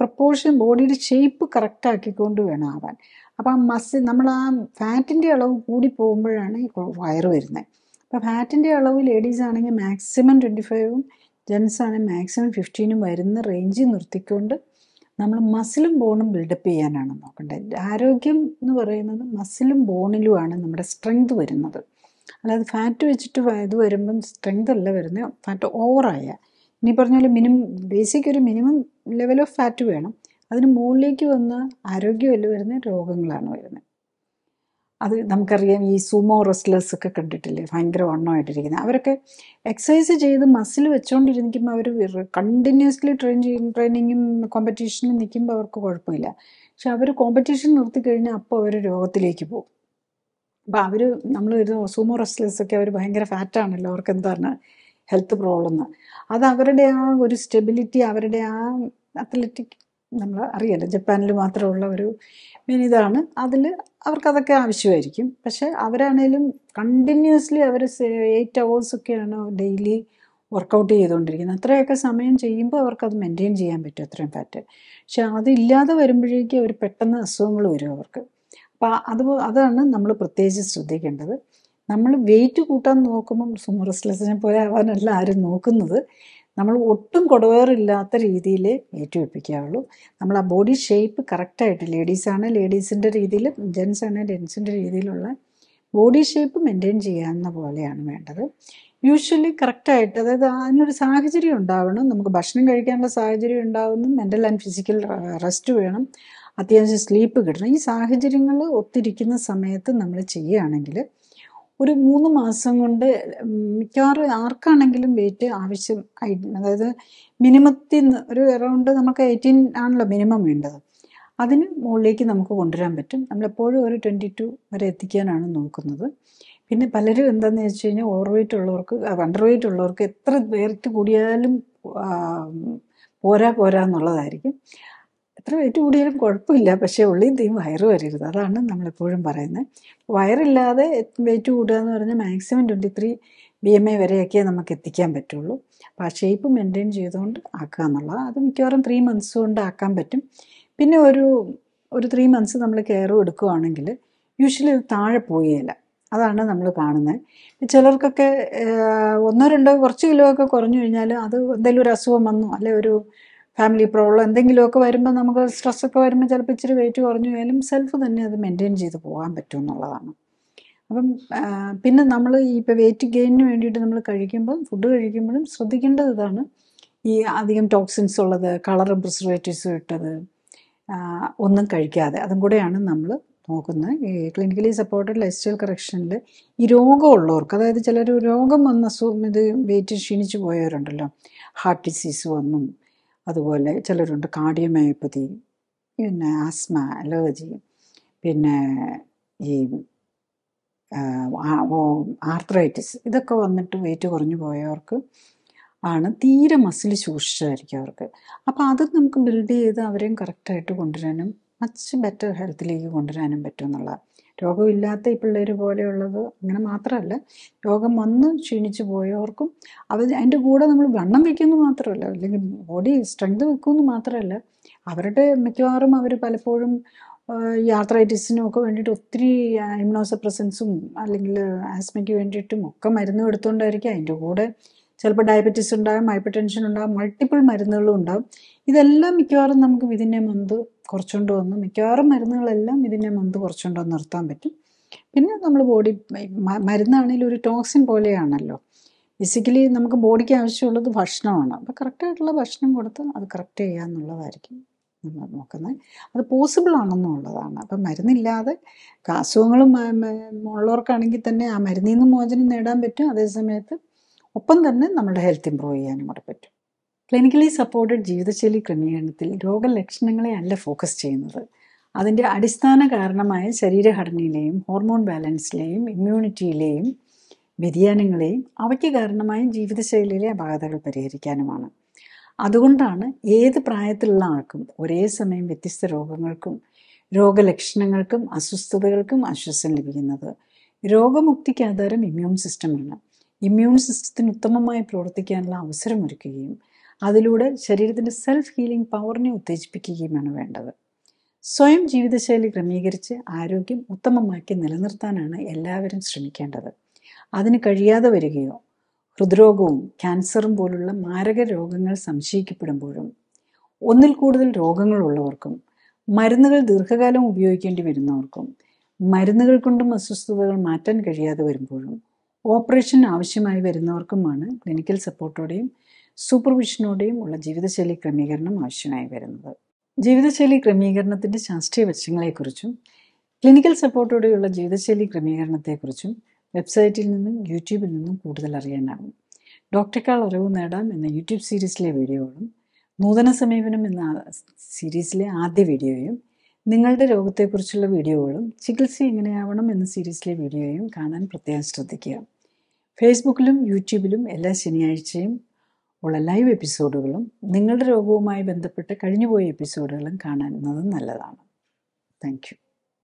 പ്രപ്പോർഷൻ ബോഡിയുടെ ഷേപ്പ് കറക്റ്റാക്കിക്കൊണ്ട് വേണം ആവാൻ അപ്പോൾ ആ മസിൽ നമ്മൾ ആ ഫാറ്റിൻ്റെ അളവ് കൂടി പോകുമ്പോഴാണ് വയറ് വരുന്നത് അപ്പോൾ ഫാറ്റിൻ്റെ അളവ് ലേഡീസ് ആണെങ്കിൽ മാക്സിമം ട്വൻറ്റി ഫൈവും ജെൻസ് ആണെങ്കിൽ മാക്സിമം ഫിഫ്റ്റീനും വരുന്ന റേഞ്ചിൽ നിർത്തിക്കൊണ്ട് നമ്മൾ മസിലും ബോണും ബിൽഡപ്പ് ചെയ്യാനാണ് നോക്കേണ്ടത് ആരോഗ്യം എന്ന് പറയുന്നത് മസിലും ബോണിലുമാണ് നമ്മുടെ സ്ട്രെങ്ത് വരുന്നത് അല്ലാതെ ഫാറ്റ് വെച്ചിട്ട് ഇത് വരുമ്പം സ്ട്രെങ്ത് അല്ല വരുന്നത് ഫാറ്റ് ഓവറായ ഇനി പറഞ്ഞാൽ മിനിമം ബേസിക് ഒരു മിനിമം ലെവൽ ഓഫ് ഫാറ്റ് വേണം അതിന് മുകളിലേക്ക് വന്ന് ആരോഗ്യമല്ല വരുന്ന രോഗങ്ങളാണ് വരുന്നത് അത് നമുക്കറിയാം ഈ സുമോ റെസ്റ്റ്ലേഴ്സ് ഒക്കെ കണ്ടിട്ടില്ലേ ഭയങ്കര വണ്ണമായിട്ടിരിക്കുന്നത് അവരൊക്കെ എക്സസൈസ് ചെയ്ത് മസിൽ വെച്ചുകൊണ്ടിരിക്കുമ്പോൾ അവർ കണ്ടിന്യൂസ്ലി ട്രെയിൻ ചെയ്യും ട്രെയിനിങ്ങും കോമ്പറ്റീഷനും നിൽക്കുമ്പോൾ അവർക്ക് കുഴപ്പമില്ല പക്ഷെ അവർ കോമ്പറ്റീഷൻ നിർത്തി കഴിഞ്ഞാൽ അപ്പോൾ അവർ രോഗത്തിലേക്ക് പോകും അപ്പോൾ അവർ നമ്മൾ ഇത് സുമോ റെസ്റ്റ്ലേഴ്സൊക്കെ അവർ ഭയങ്കര ഫാറ്റാണല്ലോ അവർക്ക് എന്താണ് ഹെൽത്ത് പ്രോബ്ലം അത് അവരുടെ ആ ഒരു സ്റ്റെബിലിറ്റി അവരുടെ ആ അത്ലറ്റിക് നമ്മൾ അറിയല്ല ജപ്പാനിൽ മാത്രമുള്ള ഒരു മീൻ ഇതാണ് അതിൽ അവർക്കതൊക്കെ ആവശ്യമായിരിക്കും പക്ഷെ അവരാണേലും കണ്ടിന്യൂസ്ലി അവർ എയ്റ്റ് അവേഴ്സൊക്കെയാണ് ഡെയിലി വർക്കൗട്ട് ചെയ്തുകൊണ്ടിരിക്കുന്നത് അത്രയൊക്കെ സമയം ചെയ്യുമ്പോൾ അവർക്കത് മെയിൻറ്റെയിൻ ചെയ്യാൻ പറ്റും അത്രയും ഫാറ്റ് പക്ഷെ അതില്ലാതെ വരുമ്പോഴേക്കും അവർ പെട്ടെന്ന് അസുഖങ്ങൾ വരും അവർക്ക് അപ്പോൾ അത് അതാണ് നമ്മൾ പ്രത്യേകിച്ച് ശ്രദ്ധിക്കേണ്ടത് നമ്മൾ വെയിറ്റ് കൂട്ടാൻ നോക്കുമ്പം സുമറസ്ലെസിനെ പോലെ ആവാനല്ല ആരും നോക്കുന്നത് നമ്മൾ ഒട്ടും കൊടുവേറില്ലാത്ത രീതിയിൽ ഏറ്റുവെപ്പിക്കാവുള്ളൂ നമ്മൾ ആ ബോഡി ഷേപ്പ് കറക്റ്റായിട്ട് ലേഡീസാണ് ലേഡീസിൻ്റെ രീതിയിൽ ജെൻസ് ആണ് ജെൻസിൻ്റെ രീതിയിലുള്ള ബോഡി ഷേപ്പ് മെയിൻറ്റെയിൻ ചെയ്യാവുന്ന പോലെയാണ് വേണ്ടത് യൂഷ്വലി കറക്റ്റായിട്ട് അതായത് അതിനൊരു സാഹചര്യം ഉണ്ടാവണം നമുക്ക് ഭക്ഷണം കഴിക്കാനുള്ള സാഹചര്യം ഉണ്ടാവുന്നു മെൻ്റൽ ആൻഡ് ഫിസിക്കൽ റെസ്റ്റ് വേണം അത്യാവശ്യം സ്ലീപ്പ് കിട്ടണം ഈ സാഹചര്യങ്ങൾ ഒത്തിരിക്കുന്ന സമയത്ത് നമ്മൾ ചെയ്യുകയാണെങ്കിൽ ഒരു മൂന്ന് മാസം കൊണ്ട് മിക്കവാറും ആർക്കാണെങ്കിലും വെയിറ്റ് ആവശ്യം അതായത് മിനിമത്തിൽ നിന്ന് ഒരു എറൗണ്ട് നമുക്ക് എയ്റ്റീൻ ആണല്ലോ മിനിമം വേണ്ടത് അതിന് മുകളിലേക്ക് നമുക്ക് കൊണ്ടുവരാൻ പറ്റും നമ്മളെപ്പോഴും ഒരു ട്വൻറ്റി ടു വരെ എത്തിക്കാനാണ് നോക്കുന്നത് പിന്നെ പലരും എന്താണെന്ന് വെച്ച് കഴിഞ്ഞാൽ ഓവർ വെയിറ്റ് ഉള്ളവർക്ക് അണ്ടർ വെയിറ്റ് ഉള്ളവർക്ക് എത്ര വെയർട്ട് കൂടിയാലും പോരാ പോരാ എന്നുള്ളതായിരിക്കും എത്ര വെയിറ്റ് കൂടിയാലും കുഴപ്പമില്ല പക്ഷേ ഉള്ളിയും തീയും വയറ് വരരുത് അതാണ് നമ്മളെപ്പോഴും പറയുന്നത് വയറില്ലാതെ വെയിറ്റ് കൂടുക എന്ന് പറഞ്ഞാൽ maximum twenty three B M I വരെയൊക്കെ നമുക്ക് എത്തിക്കാൻ പറ്റുള്ളൂ അപ്പോൾ ആ ഷേപ്പ് മെയിൻറ്റെയിൻ ചെയ്തുകൊണ്ട് ആക്കുക എന്നുള്ളത് അത് മിക്കവാറും ത്രീ മന്ത്സ് കൊണ്ട് ആക്കാൻ പറ്റും പിന്നെ ഒരു ഒരു ത്രീ മന്ത്സ് നമ്മൾ കെയർ എടുക്കുകയാണെങ്കിൽ യൂഷ്വലി അത് താഴെ പോയേല അതാണ് നമ്മൾ കാണുന്നത് ചിലർക്കൊക്കെ ഒന്നോ രണ്ടോ കുറച്ച് കിലോ ഒക്കെ കുറഞ്ഞു കഴിഞ്ഞാൽ അത് എന്തെങ്കിലും ഒരു അസുഖം വന്നോ അല്ലെ ഒരു ഫാമിലി പ്രോബ്ലം എന്തെങ്കിലുമൊക്കെ വരുമ്പോൾ നമുക്ക് സ്ട്രെസ്സൊക്കെ വരുമ്പോൾ ചിലപ്പോൾ ഇച്ചിരി വെയിറ്റ് കുറഞ്ഞു പോയാലും സെൽഫ് തന്നെ അത് മെയിൻറ്റെയിൻ ചെയ്ത് പോകാൻ പറ്റും എന്നുള്ളതാണ് അപ്പം പിന്നെ നമ്മൾ ഈ ഇപ്പോൾ വെയിറ്റ് ഗെയിനിന് വേണ്ടിയിട്ട് നമ്മൾ കഴിക്കുമ്പോൾ ഫുഡ് കഴിക്കുമ്പോഴും ശ്രദ്ധിക്കേണ്ടത് ഇതാണ് ഈ അധികം ടോക്സിൻസ് ഉള്ളത് കളർ പ്രിസർവേറ്റീവ്സും ഇട്ടത് ഒന്നും കഴിക്കാതെ അതും കൂടെയാണ് നമ്മൾ നോക്കുന്നത് ഈ ക്ലിനിക്കലി സപ്പോർട്ടഡ് ലൈഫ് സ്റ്റൈൽ കറക്ഷനിൽ ഈ രോഗമുള്ളവർക്ക് അതായത് ചിലർ രോഗം വന്ന ഇത് വെയിറ്റ് ക്ഷീണിച്ച് പോയവരുണ്ടല്ലോ ഹാർട്ട് ഡിസീസ് വന്നും അതുപോലെ ചിലരുണ്ട് കാർഡിയമയോപ്പതി പിന്നെ ആസ്മ അലർജി പിന്നെ ഈ ആർത്രൈറ്റിസ് ഇതൊക്കെ വന്നിട്ട് വെയിറ്റ് കുറഞ്ഞു പോയവർക്ക് ആണ് തീരെ മസിൽ ശൂഷിച്ചായിരിക്കും അവർക്ക് അപ്പോൾ അത് നമുക്ക് ബിൽഡ് ചെയ്ത് അവരെയും കറക്റ്റായിട്ട് കൊണ്ടുവരാനും മച്ച് ബെറ്റർ ഹെൽത്തിലേക്ക് കൊണ്ടുവരാനും പറ്റുമെന്നുള്ള രോഗമില്ലാത്ത ഈ പിള്ളേർ പോലെയുള്ളത് അങ്ങനെ മാത്രമല്ല രോഗം വന്ന് ക്ഷീണിച്ചു പോയവർക്കും അവർ അതിൻ്റെ കൂടെ നമ്മൾ വണ്ണം വെക്കുന്നു മാത്രമല്ല അല്ലെങ്കിൽ ബോഡി സ്ട്രെങ്ത് വെക്കുമെന്ന് മാത്രമല്ല അവരുടെ മിക്കവാറും അവർ പലപ്പോഴും ഈ ആർത്രൈറ്റിസിനും ഒക്കെ വേണ്ടിയിട്ട് ഒത്തിരി ഇമ്യൂണോസപ്രസൻസും അല്ലെങ്കിൽ ആസ്മയ്ക്ക് വേണ്ടിയിട്ടും ഒക്കെ മരുന്ന് എടുത്തുകൊണ്ടായിരിക്കും അതിൻ്റെ കൂടെ ചിലപ്പോൾ ഡയബറ്റിസ് ഉണ്ടാകും ഹൈപ്പർ ടെൻഷൻ ഉണ്ടാകും മൾട്ടിപ്പിൾ മരുന്നുകളും ഉണ്ടാകും ഇതെല്ലാം മിക്കവാറും നമുക്ക് വിതിൻ്റെ മന്ത് കുറച്ചുകൊണ്ട് വന്ന് മിക്കവാറും മരുന്നുകളെല്ലാം ഇതിൻ്റെ മന്ത് കുറച്ചുകൊണ്ട് വന്ന് നിർത്താൻ പറ്റും പിന്നെ നമ്മൾ ബോഡി മരുന്നാണെങ്കിലും ഒരു ടോക്സിൻ പോലെയാണല്ലോ ബേസിക്കലി നമുക്ക് ബോഡിക്ക് ആവശ്യമുള്ളത് ഭക്ഷണമാണ് അപ്പോൾ കറക്റ്റായിട്ടുള്ള ഭക്ഷണം കൊടുത്ത് അത് കറക്റ്റ് ചെയ്യുക എന്നുള്ളതായിരിക്കും നമ്മൾ നോക്കുന്നത് അത് പോസിബിൾ ആണെന്നുള്ളതാണ് അപ്പം മരുന്നില്ലാതെ അസുഖങ്ങളും ഉള്ളവർക്കാണെങ്കിൽ തന്നെ ആ മരുന്നിൽ നിന്ന് മോചനം നേടാൻ പറ്റും അതേസമയത്ത് ഒപ്പം തന്നെ നമ്മുടെ ഹെൽത്ത് ഇമ്പ്രൂവ് ചെയ്യാനും കൂടെ പറ്റും ക്ലിനിക്കലി സപ്പോർട്ടഡ് ജീവിതശൈലി ക്രമീകരണത്തിൽ രോഗലക്ഷണങ്ങളെ അല്ല ഫോക്കസ് ചെയ്യുന്നത് അതിൻ്റെ അടിസ്ഥാന കാരണമായ ശരീരഘടനയിലെയും ഹോർമോൺ ബാലൻസിലെയും ഇമ്മ്യൂണിറ്റിയിലെയും വ്യതിയാനങ്ങളെയും അവയ്ക്ക് കാരണമായ ജീവിതശൈലിയിലെ അപാകതകൾ പരിഹരിക്കാനുമാണ് അതുകൊണ്ടാണ് ഏത് പ്രായത്തിലുള്ള ആൾക്കും ഒരേ സമയം വ്യത്യസ്ത രോഗങ്ങൾക്കും രോഗലക്ഷണങ്ങൾക്കും അസ്വസ്ഥതകൾക്കും ആശ്വാസം ലഭിക്കുന്നത് രോഗമുക്തിക്ക് ആധാരം ഇമ്മ്യൂൺ സിസ്റ്റമാണ് ഇമ്മ്യൂൺ സിസ്റ്റത്തിന് ഉത്തമമായി പ്രവർത്തിക്കാനുള്ള അവസരമൊരുക്കുകയും അതിലൂടെ ശരീരത്തിൻ്റെ സെൽഫ് ഹീലിംഗ് പവറിനെ ഉത്തേജിപ്പിക്കുകയുമാണ് വേണ്ടത് സ്വയം ജീവിതശൈലി ക്രമീകരിച്ച് ആരോഗ്യം ഉത്തമമാക്കി നിലനിർത്താനാണ് എല്ലാവരും ശ്രമിക്കേണ്ടത് അതിന് കഴിയാതെ വരികയോ ഹൃദ്രോഗവും ക്യാൻസറും പോലുള്ള മാരക രോഗങ്ങൾ സംശയിക്കപ്പെടുമ്പോഴും ഒന്നിൽ കൂടുതൽ രോഗങ്ങളുള്ളവർക്കും മരുന്നുകൾ ദീർഘകാലം ഉപയോഗിക്കേണ്ടി വരുന്നവർക്കും മരുന്നുകൾ കൊണ്ടും അസ്വസ്ഥതകൾ മാറ്റാൻ കഴിയാതെ വരുമ്പോഴും ഓപ്പറേഷൻ ആവശ്യമായി വരുന്നവർക്കുമാണ് ക്ലിനിക്കൽ സപ്പോർട്ടോടെയും സൂപ്പർവിഷനോടെയും ഉള്ള ജീവിതശൈലി ക്രമീകരണം ആവശ്യമായി വരുന്നത് ജീവിതശൈലി ക്രമീകരണത്തിൻ്റെ ശാസ്ത്രീയ വശങ്ങളെക്കുറിച്ചും ക്ലിനിക്കൽ സപ്പോർട്ടോടെയുള്ള ജീവിതശൈലി ക്രമീകരണത്തെക്കുറിച്ചും വെബ്സൈറ്റിൽ നിന്നും യൂട്യൂബിൽ നിന്നും കൂടുതൽ അറിയാനാകും ഡോക്ടർക്കാൾ അറിവ് നേടാം എന്ന യൂട്യൂബ് സീരീസിലെ വീഡിയോകളും നൂതന സമീപനം എന്ന സീരീസിലെ ആദ്യ വീഡിയോയും നിങ്ങളുടെ രോഗത്തെക്കുറിച്ചുള്ള വീഡിയോകളും ചികിത്സ എങ്ങനെയാവണം എന്ന സീരീസിലെ വീഡിയോയും കാണാൻ പ്രത്യേകം ശ്രദ്ധിക്കുക ഫേസ്ബുക്കിലും യൂട്യൂബിലും എല്ലാ ശനിയാഴ്ചയും ഉള്ള ലൈവ് എപ്പിസോഡുകളും നിങ്ങളുടെ രോഗവുമായി ബന്ധപ്പെട്ട കഴിഞ്ഞുപോയ എപ്പിസോഡുകളും കാണുന്നത് നല്ലതാണ് താങ്ക്